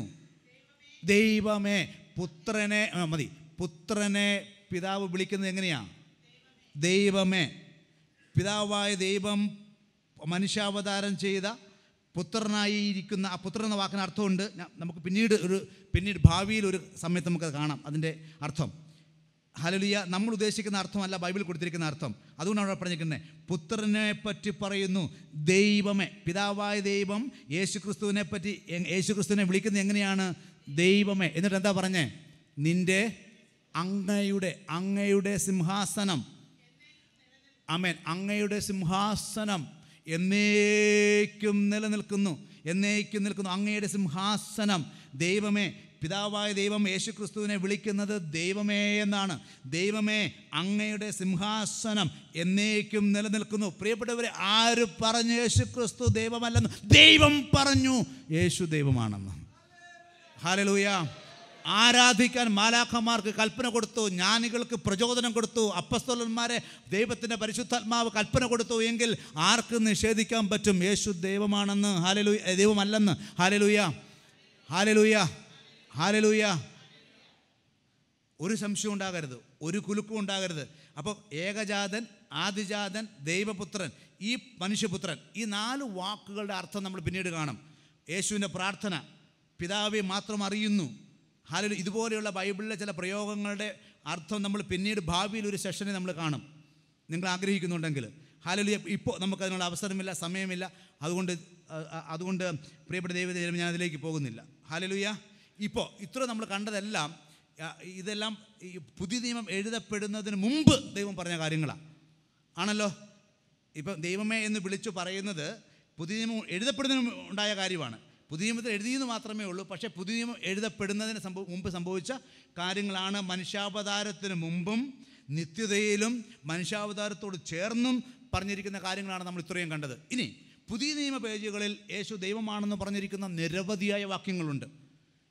ദൈവമേ പുത്രനെ മതി പുത്രനെ പിതാവ് വിളിക്കുന്നത് എങ്ങനെയാണ് ദൈവമേ പിതാവായ ദൈവം മനുഷ്യാവതാരം ചെയ്ത പുത്രനായിരിക്കുന്ന ആ പുത്രൻ എന്ന വാക്കിന് അർത്ഥമുണ്ട് നമുക്ക് പിന്നീട് ഒരു പിന്നീട് ഭാവിയിൽ ഒരു സമയത്ത് നമുക്കത് കാണാം അതിൻ്റെ അർത്ഥം ഹലലിയ നമ്മൾ ഉദ്ദേശിക്കുന്ന അർത്ഥമല്ല ബൈബിൾ കൊടുത്തിരിക്കുന്ന അർത്ഥം അതുകൊണ്ടാണ് അവിടെ പറഞ്ഞിരിക്കുന്നത് പുത്രനെ പറ്റി പറയുന്നു ദൈവമേ പിതാവായ ദൈവം യേശുക്രിസ്തുവിനെ പറ്റി യേശുക്രിസ്തുവിനെ വിളിക്കുന്നത് എങ്ങനെയാണ് ദൈവമേ എന്നിട്ട് എന്താ പറഞ്ഞേ നിൻ്റെ അങ്ങയുടെ അങ്ങയുടെ സിംഹാസനം അമേൻ അങ്ങയുടെ സിംഹാസനം എന്നേക്കും നിലനിൽക്കുന്നു എന്നേക്കും നിൽക്കുന്നു അങ്ങയുടെ സിംഹാസനം ദൈവമേ പിതാവായ ദൈവം യേശുക്രിസ്തുവിനെ വിളിക്കുന്നത് ദൈവമേ എന്നാണ് ദൈവമേ അങ്ങയുടെ സിംഹാസനം എന്നേക്കും നിലനിൽക്കുന്നു പ്രിയപ്പെട്ടവരെ ആര് പറഞ്ഞു യേശുക്രിസ്തു ദൈവമല്ലെന്ന് ദൈവം പറഞ്ഞു യേശു ദൈവമാണെന്ന് ഹാലലൂയാ ആരാധിക്കാൻ മാലാഖമാർക്ക് കൽപ്പന കൊടുത്തു ജ്ഞാനികൾക്ക് പ്രചോദനം കൊടുത്തു അപ്പസ്തോലന്മാരെ ദൈവത്തിൻ്റെ പരിശുദ്ധാത്മാവ് കൽപ്പന കൊടുത്തു എങ്കിൽ ആർക്ക് നിഷേധിക്കാൻ പറ്റും യേശു ദൈവമാണെന്ന് ഹാലലു ദൈവമല്ലെന്ന് ഹാലലൂയ ഹാലലൂയ ഹാലലൂയ ഒരു സംശയം ഉണ്ടാകരുത് ഒരു കുലുക്കും ഉണ്ടാകരുത് അപ്പോൾ ഏകജാതൻ ആദിജാതൻ ദൈവപുത്രൻ ഈ മനുഷ്യപുത്രൻ ഈ നാല് വാക്കുകളുടെ അർത്ഥം നമ്മൾ പിന്നീട് കാണും യേശുവിൻ്റെ പ്രാർത്ഥന പിതാവെ മാത്രം അറിയുന്നു ഹാലും ഇതുപോലെയുള്ള ബൈബിളിലെ ചില പ്രയോഗങ്ങളുടെ അർത്ഥം നമ്മൾ പിന്നീട് ഭാവിയിൽ ഒരു സെഷനെ നമ്മൾ കാണും നിങ്ങൾ ആഗ്രഹിക്കുന്നുണ്ടെങ്കിൽ ഹാലലി ഇപ്പോൾ നമുക്കതിനുള്ള അവസരമില്ല സമയമില്ല അതുകൊണ്ട് അതുകൊണ്ട് പ്രിയപ്പെട്ട ദൈവത്തെ ചിലപ്പോൾ ഞാൻ അതിലേക്ക് പോകുന്നില്ല ഹാലലുയ ഇപ്പോൾ ഇത്ര നമ്മൾ കണ്ടതെല്ലാം ഇതെല്ലാം ഈ പുതിയ നിയമം എഴുതപ്പെടുന്നതിന് മുമ്പ് ദൈവം പറഞ്ഞ കാര്യങ്ങളാണ് ആണല്ലോ ഇപ്പം ദൈവമേ എന്ന് വിളിച്ചു പറയുന്നത് പുതിയ നിയമം എഴുതപ്പെടുന്നതിന് ഉണ്ടായ കാര്യമാണ് പുതിയ നിയമത്തിൽ എഴുതിയെന്ന് മാത്രമേ ഉള്ളൂ പക്ഷേ പുതിയ നിയമം എഴുതപ്പെടുന്നതിന് സംഭവം മുമ്പ് സംഭവിച്ച കാര്യങ്ങളാണ് മനുഷ്യാവതാരത്തിന് മുമ്പും നിത്യതയിലും മനുഷ്യാവതാരത്തോട് ചേർന്നും പറഞ്ഞിരിക്കുന്ന കാര്യങ്ങളാണ് നമ്മൾ ഇത്രയും കണ്ടത് ഇനി പുതിയ നിയമ പേജുകളിൽ യേശു ദൈവമാണെന്ന് പറഞ്ഞിരിക്കുന്ന നിരവധിയായ വാക്യങ്ങളുണ്ട്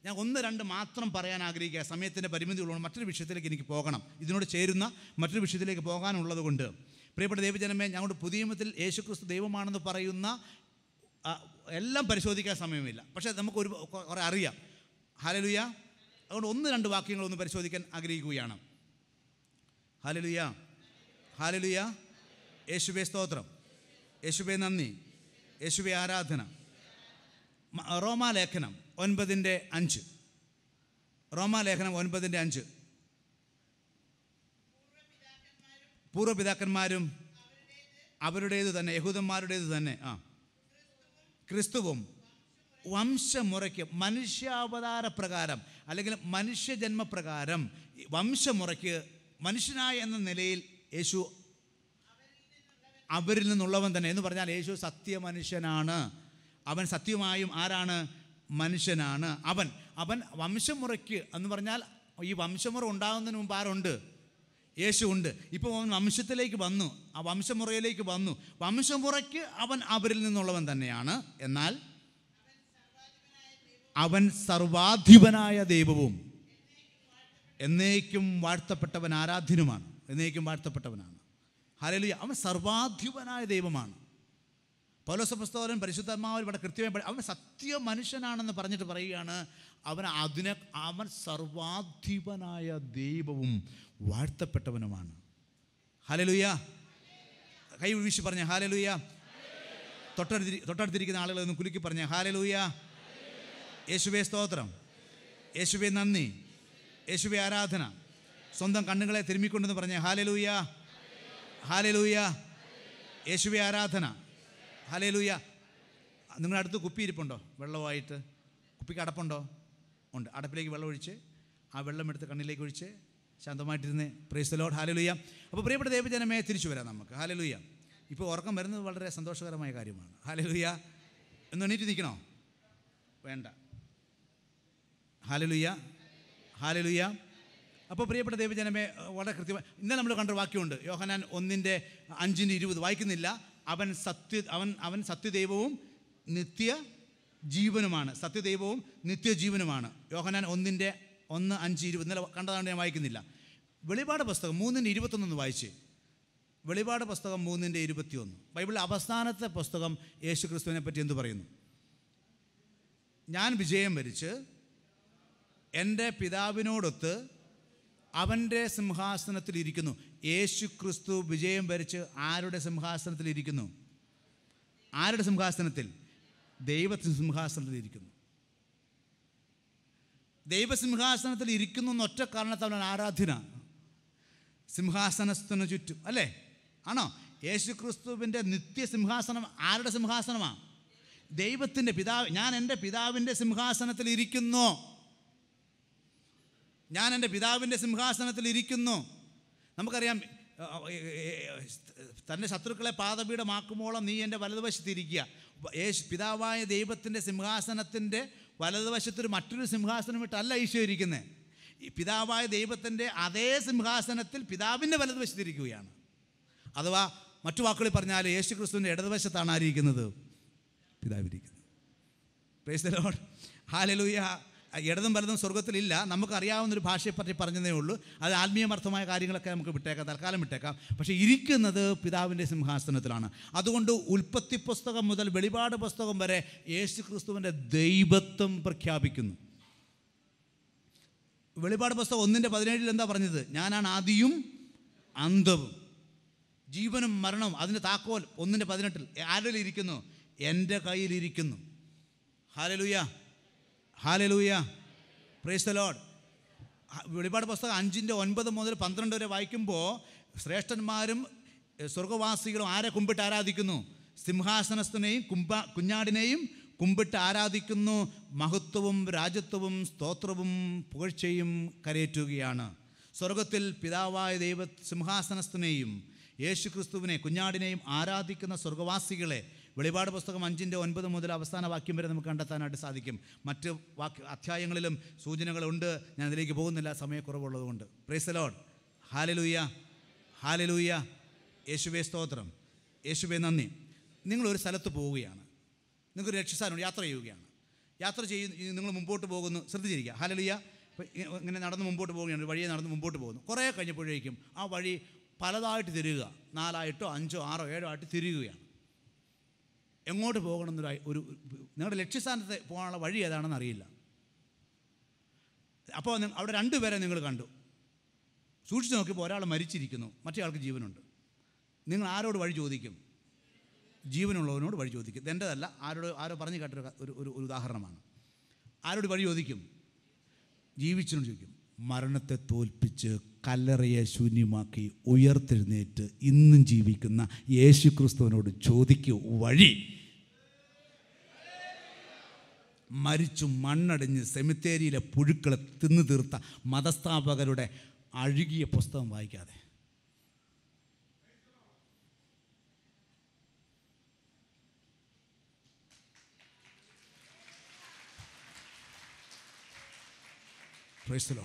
ഞാൻ ഒന്ന് രണ്ട് മാത്രം പറയാൻ ആഗ്രഹിക്കുക സമയത്തിൻ്റെ പരിമിതികളുണ്ട് മറ്റൊരു വിഷയത്തിലേക്ക് എനിക്ക് പോകണം ഇതിനോട് ചേരുന്ന മറ്റൊരു വിഷയത്തിലേക്ക് പോകാനുള്ളത് കൊണ്ട് പ്രിയപ്പെട്ട ദൈവജനമേ ഞങ്ങളുടെ പുതിയ നിയമത്തിൽ യേശുക്രിസ്തു ദൈവമാണെന്ന് പറയുന്ന എല്ലാം പരിശോധിക്കാൻ സമയമില്ല പക്ഷേ നമുക്ക് ഒരു കുറെ അറിയാം ഹാലലുയ അതുകൊണ്ട് ഒന്ന് രണ്ട് വാക്യങ്ങൾ ഒന്ന് പരിശോധിക്കാൻ ആഗ്രഹിക്കുകയാണ് ഹാലലുയ ഹാലലുയ യേശുബെ സ്തോത്രം യേശുബെ നന്ദി യേശുബെ ആരാധന റോമാലേഖനം ഒൻപതിൻ്റെ അഞ്ച് റോമാലേഖനം ഒൻപതിൻ്റെ അഞ്ച് പൂർവ്വപിതാക്കന്മാരും അവരുടേത് തന്നെ യഹൂദന്മാരുടേത് തന്നെ ആ ക്രിസ്തുവും വംശമുറയ്ക്ക് മനുഷ്യാവതാര പ്രകാരം അല്ലെങ്കിൽ മനുഷ്യജന്മപ്രകാരം വംശമുറയ്ക്ക് മനുഷ്യനായ എന്ന നിലയിൽ യേശു അവരിൽ നിന്നുള്ളവൻ തന്നെ എന്ന് പറഞ്ഞാൽ യേശു സത്യമനുഷ്യനാണ് അവൻ സത്യമായും ആരാണ് മനുഷ്യനാണ് അവൻ അവൻ വംശമുറയ്ക്ക് എന്ന് പറഞ്ഞാൽ ഈ വംശമുറ ഉണ്ടാകുന്നതിന് മുമ്പ് ആരുണ്ട് യേശു ഉണ്ട് ഇപ്പോൾ അവൻ വംശത്തിലേക്ക് വന്നു ആ വംശമുറയിലേക്ക് വന്നു വംശമുറയ്ക്ക് അവൻ അവരിൽ നിന്നുള്ളവൻ തന്നെയാണ് എന്നാൽ അവൻ സർവാധിപനായ ദൈവവും എന്നേക്കും വാഴ്ത്തപ്പെട്ടവൻ ആരാധ്യനുമാണ് എന്നേക്കും വാഴ്ത്തപ്പെട്ടവനാണ് ഹരലി അവൻ സർവാധിപനായ ദൈവമാണ് പൗലോസപുസ്തകൻ പരിശുദ്ധാത്മാവിൽ ഇവിടെ കൃത്യമായി അവൻ സത്യ മനുഷ്യനാണെന്ന് പറഞ്ഞിട്ട് പറയുകയാണ് അവൻ അതിനെ അവൻ സർവാധിപനായ ദൈവവും വാഴ്ത്തപ്പെട്ടവനുമാണ് ഹാലലുയ്യ കൈ വീശി പറഞ്ഞ ഹാലലുയ്യ തൊട്ടടുത്തി തൊട്ടടുത്തിരിക്കുന്ന ആളുകളെ ഒന്ന് കുലുക്കി പറഞ്ഞ ഹാലലുയ്യ യേശുവേ സ്തോത്രം യേശുവേ നന്ദി യേശുവേ ആരാധന സ്വന്തം കണ്ണുകളെ തിരുമ്മിക്കൊണ്ടെന്ന് പറഞ്ഞ ഹാലലൂയ ഹാലലൂയ യേശുവേ ആരാധന ഹാലലൂയ നിങ്ങളുടെ അടുത്ത് കുപ്പി ഇരിപ്പുണ്ടോ വെള്ളമായിട്ട് കുപ്പിക്ക് അടപ്പുണ്ടോ ഉണ്ട് അടപ്പിലേക്ക് വെള്ളം ഒഴിച്ച് ആ വെള്ളം എടുത്ത് കണ്ണിലേക്ക് ഒഴിച്ച് ശാന്തമായിട്ടിരുന്ന് പ്രേസ്തലോട് ഹാലലുയ്യ അപ്പോൾ പ്രിയപ്പെട്ട ദൈവജനമേ തിരിച്ചു വരാം നമുക്ക് ഹാലലുയ്യ ഇപ്പോൾ ഉറക്കം വരുന്നത് വളരെ സന്തോഷകരമായ കാര്യമാണ് ഹാലലുയ്യ എന്ന് എണീറ്റ് നിൽക്കണോ വേണ്ട ഹാലലുയ്യ ഹാലലുയ്യ അപ്പോൾ പ്രിയപ്പെട്ട ദൈവജനമേ വളരെ കൃത്യമായി ഇന്നലെ നമ്മൾ കണ്ട വാക്യമുണ്ട് യോഹനാൻ ഒന്നിൻ്റെ അഞ്ചിൻ്റെ ഇരുപത് വായിക്കുന്നില്ല അവൻ സത്യ അവൻ അവൻ സത്യദൈവവും നിത്യ ജീവനുമാണ് സത്യദൈവവും നിത്യജീവനുമാണ് യോഹനാൻ ഒന്നിൻ്റെ ഒന്ന് അഞ്ച് ഇരുപത് ഇന്നലെ കണ്ടതാണ് ഞാൻ വായിക്കുന്നില്ല വെളിപാട് പുസ്തകം മൂന്നിൻ്റെ ഇരുപത്തൊന്നൊന്ന് വായിച്ചേ വെളിപാട് പുസ്തകം മൂന്നിൻ്റെ ഇരുപത്തിയൊന്ന് ബൈബിളിലെ അവസാനത്തെ പുസ്തകം യേശു ക്രിസ്തുവിനെ പറ്റി എന്ത് പറയുന്നു ഞാൻ വിജയം വരിച്ച് എൻ്റെ പിതാവിനോടൊത്ത് അവൻ്റെ സിംഹാസനത്തിലിരിക്കുന്നു യേശു ക്രിസ്തു വിജയം വരിച്ച് ആരുടെ സിംഹാസനത്തിലിരിക്കുന്നു ആരുടെ സിംഹാസനത്തിൽ ദൈവത്തിൻ്റെ സിംഹാസനത്തിലിരിക്കുന്നു ദൈവസിംഹാസനത്തിൽ ഇരിക്കുന്നു എന്നൊറ്റ കാരണത്താൽ അവൻ ആരാധന സിംഹാസനത്തിന് ചുറ്റും അല്ലേ ആണോ യേശു ക്രിസ്തുവിൻ്റെ നിത്യസിംഹാസനം ആരുടെ സിംഹാസനമാണ് ദൈവത്തിൻ്റെ പിതാവ് ഞാൻ എൻ്റെ പിതാവിൻ്റെ സിംഹാസനത്തിൽ ഇരിക്കുന്നു ഞാൻ എൻ്റെ പിതാവിൻ്റെ സിംഹാസനത്തിൽ ഇരിക്കുന്നു നമുക്കറിയാം തൻ്റെ ശത്രുക്കളെ പാതപീഠമാക്കുമ്പോളം നീ എൻ്റെ വലതുവശത്തിരിക്കുക യേശു പിതാവായ ദൈവത്തിൻ്റെ സിംഹാസനത്തിൻ്റെ വലതുവശത്തൊരു മറ്റൊരു സിംഹാസനം ഇട്ടല്ല ഈശോ ഇരിക്കുന്നത് പിതാവായ ദൈവത്തിൻ്റെ അതേ സിംഹാസനത്തിൽ പിതാവിൻ്റെ വലതുവശത്തിരിക്കുകയാണ് അഥവാ മറ്റു വാക്കുകളിൽ പറഞ്ഞാൽ യേശു ക്രിസ്തുവിൻ്റെ ഇടതുവശത്താണ് ആരിയിരിക്കുന്നത് പിതാവിരിക്കുന്നത് പ്രേസ് ദ ലോഡ് ഹാലലൂയ ഇടതും വലതും സ്വർഗത്തിലില്ല ഭാഷയെ പറ്റി പറഞ്ഞതേ ഉള്ളൂ അത് ആത്മീയമർത്ഥമായ കാര്യങ്ങളൊക്കെ നമുക്ക് വിട്ടേക്കാം തൽക്കാലം വിട്ടേക്കാം പക്ഷേ ഇരിക്കുന്നത് പിതാവിൻ്റെ സിംഹാസനത്തിലാണ് അതുകൊണ്ട് ഉൽപ്പത്തി പുസ്തകം മുതൽ വെളിപാട് പുസ്തകം വരെ യേശു ക്രിസ്തുവിൻ്റെ ദൈവത്വം പ്രഖ്യാപിക്കുന്നു വെളിപാട് പുസ്തകം ഒന്നിൻ്റെ പതിനേഴിൽ എന്താ പറഞ്ഞത് ഞാനാണ് ആദിയും അന്തവും ജീവനും മരണവും അതിൻ്റെ താക്കോൽ ഒന്നിൻ്റെ പതിനെട്ടിൽ ആരിലിരിക്കുന്നു എൻ്റെ കയ്യിലിരിക്കുന്നു ഹാലലുയ്യ ഹാലലൂയ പ്രേസ് ദ ലോഡ് വെളിപാട് പുസ്തകം അഞ്ചിൻ്റെ ഒൻപത് മുതൽ പന്ത്രണ്ട് വരെ വായിക്കുമ്പോൾ ശ്രേഷ്ഠന്മാരും സ്വർഗവാസികളും ആരെ കുമ്പിട്ട് ആരാധിക്കുന്നു സിംഹാസനസ്ഥനെയും കുമ്പ കുഞ്ഞാടിനെയും കുമ്പിട്ട് ആരാധിക്കുന്നു മഹത്വവും രാജ്യത്വവും സ്തോത്രവും പുകഴ്ചയും കരയേറ്റുകയാണ് സ്വർഗത്തിൽ പിതാവായ ദൈവ സിംഹാസനത്തിനെയും യേശുക്രിസ്തുവിനെ കുഞ്ഞാടിനെയും ആരാധിക്കുന്ന സ്വർഗവാസികളെ വെളിപാട് പുസ്തകം അഞ്ചിൻ്റെ ഒൻപത് മുതൽ അവസാന വാക്യം വരെ നമുക്ക് കണ്ടെത്താനായിട്ട് സാധിക്കും മറ്റ് വാക്യ അധ്യായങ്ങളിലും സൂചനകളുണ്ട് ഞാൻ അതിലേക്ക് പോകുന്നില്ല സമയക്കുറവുള്ളതുകൊണ്ട് പ്രൈസലോൺ ഹാലലൂയ ഹാലലൂയ യേശുബേ സ്തോത്രം യേശുബേ നന്ദി നിങ്ങളൊരു സ്ഥലത്ത് പോവുകയാണ് നിങ്ങൾക്ക് രക്ഷസ്ഥാനം യാത്ര ചെയ്യുകയാണ് യാത്ര ചെയ്യുന്ന നിങ്ങൾ മുമ്പോട്ട് പോകുന്നു ശ്രദ്ധിച്ചിരിക്കുക ഹാലലിയ ഇങ്ങനെ നടന്ന് മുമ്പോട്ട് പോവുകയാണ് വഴിയെ നടന്ന് മുമ്പോട്ട് പോകുന്നു കുറേ കഴിഞ്ഞപ്പോഴേക്കും ആ വഴി പലതായിട്ട് തിരിയുക നാലായിട്ടോ അഞ്ചോ ആറോ ഏഴോ ആയിട്ട് തിരിയുകയാണ് എങ്ങോട്ട് പോകണം ഒരു നിങ്ങളുടെ ലക്ഷ്യസ്ഥാനത്ത് പോകാനുള്ള വഴി ഏതാണെന്ന് അറിയില്ല അപ്പോൾ അവിടെ രണ്ടുപേരെ നിങ്ങൾ കണ്ടു സൂക്ഷിച്ച് നോക്കിയപ്പോൾ ഒരാൾ മരിച്ചിരിക്കുന്നു മറ്റേയാൾക്ക് ജീവനുണ്ട് നിങ്ങൾ ആരോട് വഴി ചോദിക്കും ജീവനുള്ളവനോട് വഴി ചോദിക്കും എൻ്റെതല്ല ആരോട് ആരോ പറഞ്ഞു കേട്ട ഒരു ഒരു ഉദാഹരണമാണ് ആരോട് വഴി ചോദിക്കും ജീവിച്ചിനോട് ചോദിക്കും മരണത്തെ തോൽപ്പിച്ച് കല്ലറയെ ശൂന്യമാക്കി ഉയർത്തെഴുന്നേറ്റ് ഇന്നും ജീവിക്കുന്ന യേശു ക്രിസ്തുവിനോട് ചോദിക്കൂ വഴി മരിച്ചു മണ്ണടിഞ്ഞ് സെമിത്തേരിയിലെ പുഴുക്കളെ തിന്നു തീർത്ത മതസ്ഥാപകരുടെ അഴുകിയ പുസ്തകം വായിക്കാതെ പ്രൈസ്തലോ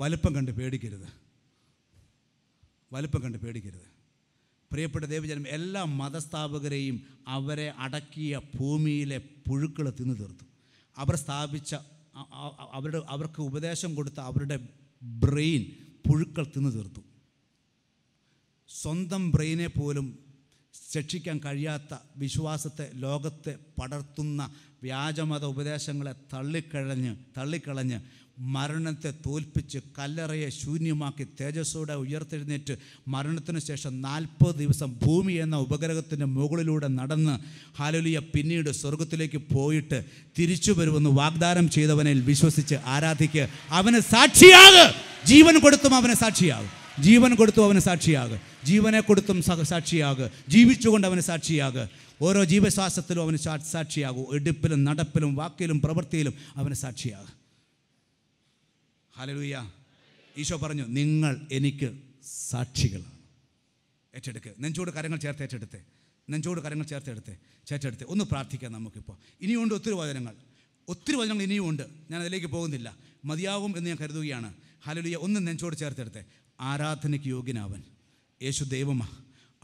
വലുപ്പം കണ്ട് പേടിക്കരുത് വലിപ്പം കണ്ട് പേടിക്കരുത് പ്രിയപ്പെട്ട ദേവജനം എല്ലാ മതസ്ഥാപകരെയും അവരെ അടക്കിയ ഭൂമിയിലെ പുഴുക്കൾ തിന്നു തീർത്തു അവർ സ്ഥാപിച്ച അവരുടെ അവർക്ക് ഉപദേശം കൊടുത്ത അവരുടെ ബ്രെയിൻ പുഴുക്കൾ തിന്നു തീർത്തു സ്വന്തം ബ്രെയിനെ പോലും ശിക്ഷിക്കാൻ കഴിയാത്ത വിശ്വാസത്തെ ലോകത്തെ പടർത്തുന്ന വ്യാജമത ഉപദേശങ്ങളെ തള്ളിക്കഴഞ്ഞ് തള്ളിക്കളഞ്ഞ് മരണത്തെ തോൽപ്പിച്ച് കല്ലറയെ ശൂന്യമാക്കി തേജസ്സോടെ ഉയർത്തെഴുന്നേറ്റ് മരണത്തിന് ശേഷം നാൽപ്പത് ദിവസം ഭൂമി എന്ന ഉപഗ്രഹത്തിൻ്റെ മുകളിലൂടെ നടന്ന് ഹാലുലിയ പിന്നീട് സ്വർഗത്തിലേക്ക് പോയിട്ട് തിരിച്ചു വരുമെന്ന് വാഗ്ദാനം ചെയ്തവനിൽ വിശ്വസിച്ച് ആരാധിക്ക് അവന് സാക്ഷിയാക് ജീവൻ കൊടുത്തും അവന് സാക്ഷിയാകും ജീവൻ കൊടുത്തും അവന് സാക്ഷിയാകും ജീവനെ കൊടുത്തും സാക്ഷിയാകുക ജീവിച്ചുകൊണ്ട് അവന് സാക്ഷിയാകുക ഓരോ ജീവശ്വാസത്തിലും അവന് സാക്ഷിയാകും എടുപ്പിലും നടപ്പിലും വാക്കിലും പ്രവൃത്തിയിലും അവന് സാക്ഷിയാകും ഹലലൂയ ഈശോ പറഞ്ഞു നിങ്ങൾ എനിക്ക് സാക്ഷികളാണ് ഏറ്റെടുക്കുക നെഞ്ചോട് കരങ്ങൾ ചേർത്ത് ഏറ്റെടുത്തേ നെഞ്ചോട് കരങ്ങൾ ചേർത്തെടുത്തേ ചേർത്തെടുത്തേ ഒന്ന് പ്രാർത്ഥിക്കാം നമുക്കിപ്പോൾ ഇനിയുണ്ട് ഒത്തിരി വചനങ്ങൾ ഒത്തിരി വചനങ്ങൾ ഇനിയുമുണ്ട് ഞാൻ അതിലേക്ക് പോകുന്നില്ല മതിയാവും എന്ന് ഞാൻ കരുതുകയാണ് ഹലലുയ ഒന്ന് നെഞ്ചോട് ചേർത്തെടുത്തേ ആരാധനയ്ക്ക് യോഗ്യനാവൻ യേശു ദൈവമാ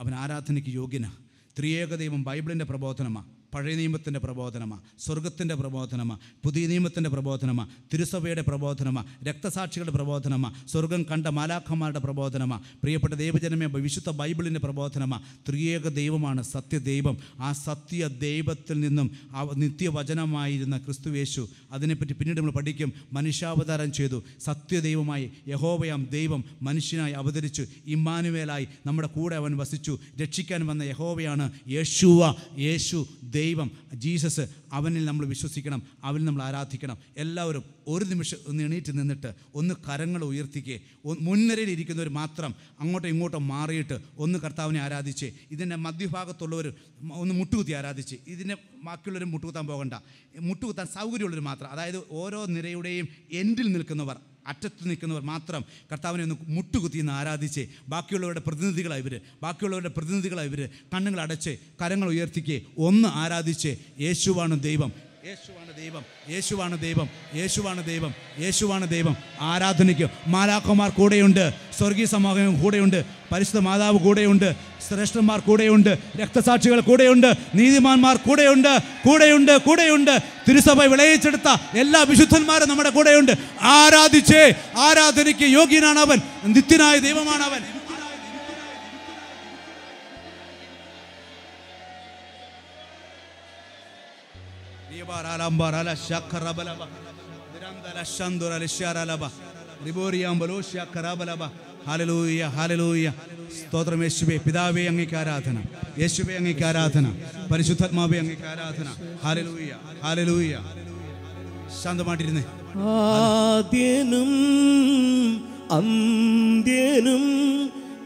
അവൻ ആരാധനയ്ക്ക് യോഗ്യനാ ത്രിയേക ദൈവം ബൈബിളിൻ്റെ പ്രബോധനമാണ് പഴയ നിയമത്തിൻ്റെ പ്രബോധനമാണ് സ്വർഗത്തിൻ്റെ പ്രബോധനമാണ് പുതിയ നിയമത്തിൻ്റെ പ്രബോധനമാണ് തിരുസഭയുടെ പ്രബോധനമാണ് രക്തസാക്ഷികളുടെ പ്രബോധനമാണ് സ്വർഗം കണ്ട മാലാഖന്മാരുടെ പ്രബോധനമാണ് പ്രിയപ്പെട്ട ദൈവജനമേ വിശുദ്ധ ബൈബിളിൻ്റെ പ്രബോധനമാണ് ത്രിയേക ദൈവമാണ് സത്യദൈവം ആ സത്യ ദൈവത്തിൽ നിന്നും ആ നിത്യവചനമായിരുന്ന യേശു അതിനെപ്പറ്റി പിന്നീട് നമ്മൾ പഠിക്കും മനുഷ്യാവതാരം ചെയ്തു സത്യദൈവമായി യഹോവയാം ദൈവം മനുഷ്യനായി അവതരിച്ചു ഇമ്മാനുവേലായി നമ്മുടെ കൂടെ അവൻ വസിച്ചു രക്ഷിക്കാൻ വന്ന യഹോവയാണ് യേശുവ യേശു ദൈവം ദൈവം ജീസസ് അവനിൽ നമ്മൾ വിശ്വസിക്കണം അവനിൽ നമ്മൾ ആരാധിക്കണം എല്ലാവരും ഒരു നിമിഷം ഒന്ന് എണീറ്റ് നിന്നിട്ട് ഒന്ന് കരങ്ങൾ ഉയർത്തിക്കേ മുൻനിരയിൽ ഇരിക്കുന്നവർ മാത്രം അങ്ങോട്ടും ഇങ്ങോട്ടും മാറിയിട്ട് ഒന്ന് കർത്താവിനെ ആരാധിച്ച് ഇതിൻ്റെ മധ്യഭാഗത്തുള്ളവർ ഒന്ന് മുട്ടുകുത്തി ആരാധിച്ച് ഇതിൻ്റെ ബാക്കിയുള്ളവരും മുട്ടുകുത്താൻ പോകണ്ട മുട്ടുകുത്താൻ സൗകര്യമുള്ളവർ മാത്രം അതായത് ഓരോ നിരയുടെയും എൻഡിൽ നിൽക്കുന്നവർ അറ്റത്ത് നിൽക്കുന്നവർ മാത്രം കർത്താവിനെ ഒന്ന് മുട്ടുകുത്തി നിന്ന് ആരാധിച്ച് ബാക്കിയുള്ളവരുടെ പ്രതിനിധികളായി ഇവർ ബാക്കിയുള്ളവരുടെ പ്രതിനിധികളായി ഇവർ കണ്ണുകൾ അടച്ച് കരങ്ങൾ ഉയർത്തിക്ക് ഒന്ന് ആരാധിച്ച് യേശുവാണ് ദൈവം യേശുവാണ് ദൈവം യേശുവാണ് ദൈവം യേശുവാണ് ദൈവം യേശുവാണ് ദൈവം ആരാധനയ്ക്കും മാലാക്കന്മാർ കൂടെയുണ്ട് സ്വർഗീയ സമാഗമം കൂടെയുണ്ട് പരിശുദ്ധ മാതാവ് കൂടെയുണ്ട് ശ്രേഷ്ഠന്മാർ കൂടെയുണ്ട് രക്തസാക്ഷികൾ കൂടെയുണ്ട് നീതിമാന്മാർ കൂടെയുണ്ട് കൂടെയുണ്ട് കൂടെയുണ്ട് തിരുസഭ വിളയിച്ചെടുത്ത എല്ലാ വിശുദ്ധന്മാരും നമ്മുടെ കൂടെയുണ്ട് ആരാധിച്ചേ ആരാധനയ്ക്ക് യോഗ്യനാണ് അവൻ നിത്യനായ ദൈവമാണ് അവൻ സ്തോത്രം യേശുവേ പിതാവേ അങ്ങേക്ക് ആരാധന യേശുവേ അങ്ങേക്ക് ആരാധന പരിശുദ്ധാത്മാവേ അങ്ങേക്ക് ആരാധന ഹാലലൂയ ഹാലലൂയ ശാന്തമായിട്ടിരുന്നേ ആദ്യനും അന്ത്യനും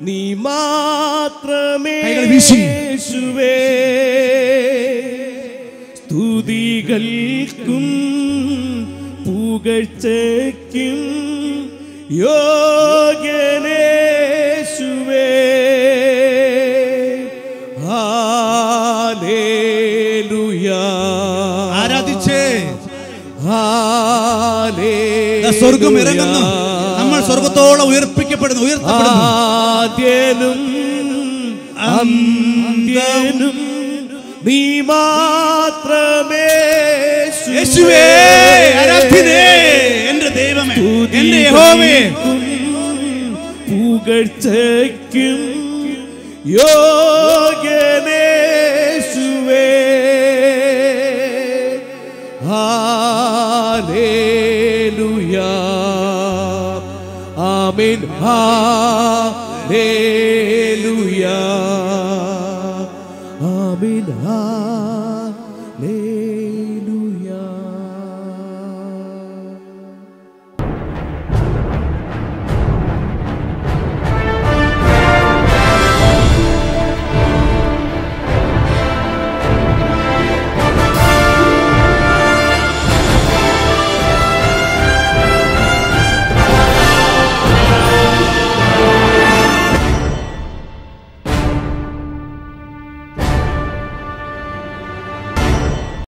നീ മാത്രമേ യേശുവേ സ്തുതികൾക്കും പുകഴ്ചയ്ക്കും യോഗനേശുവേ ആരാധിച്ചേ സ്വർഗം ഇറങ്ങുന്നു നമ്മൾ സ്വർഗത്തോളം ഉയർപ്പിക്കപ്പെടുന്നു ഉയർത്തപ്പെടുന്നു ആദ്യനും അന്ത്യനും നീമാ துதிக்கிறே என்று தெய்வமே என்று யெகோவே புகழ்ச்சைக்கும் யோகனேசுவே ஹalleluya ஆமென் ஹalleluya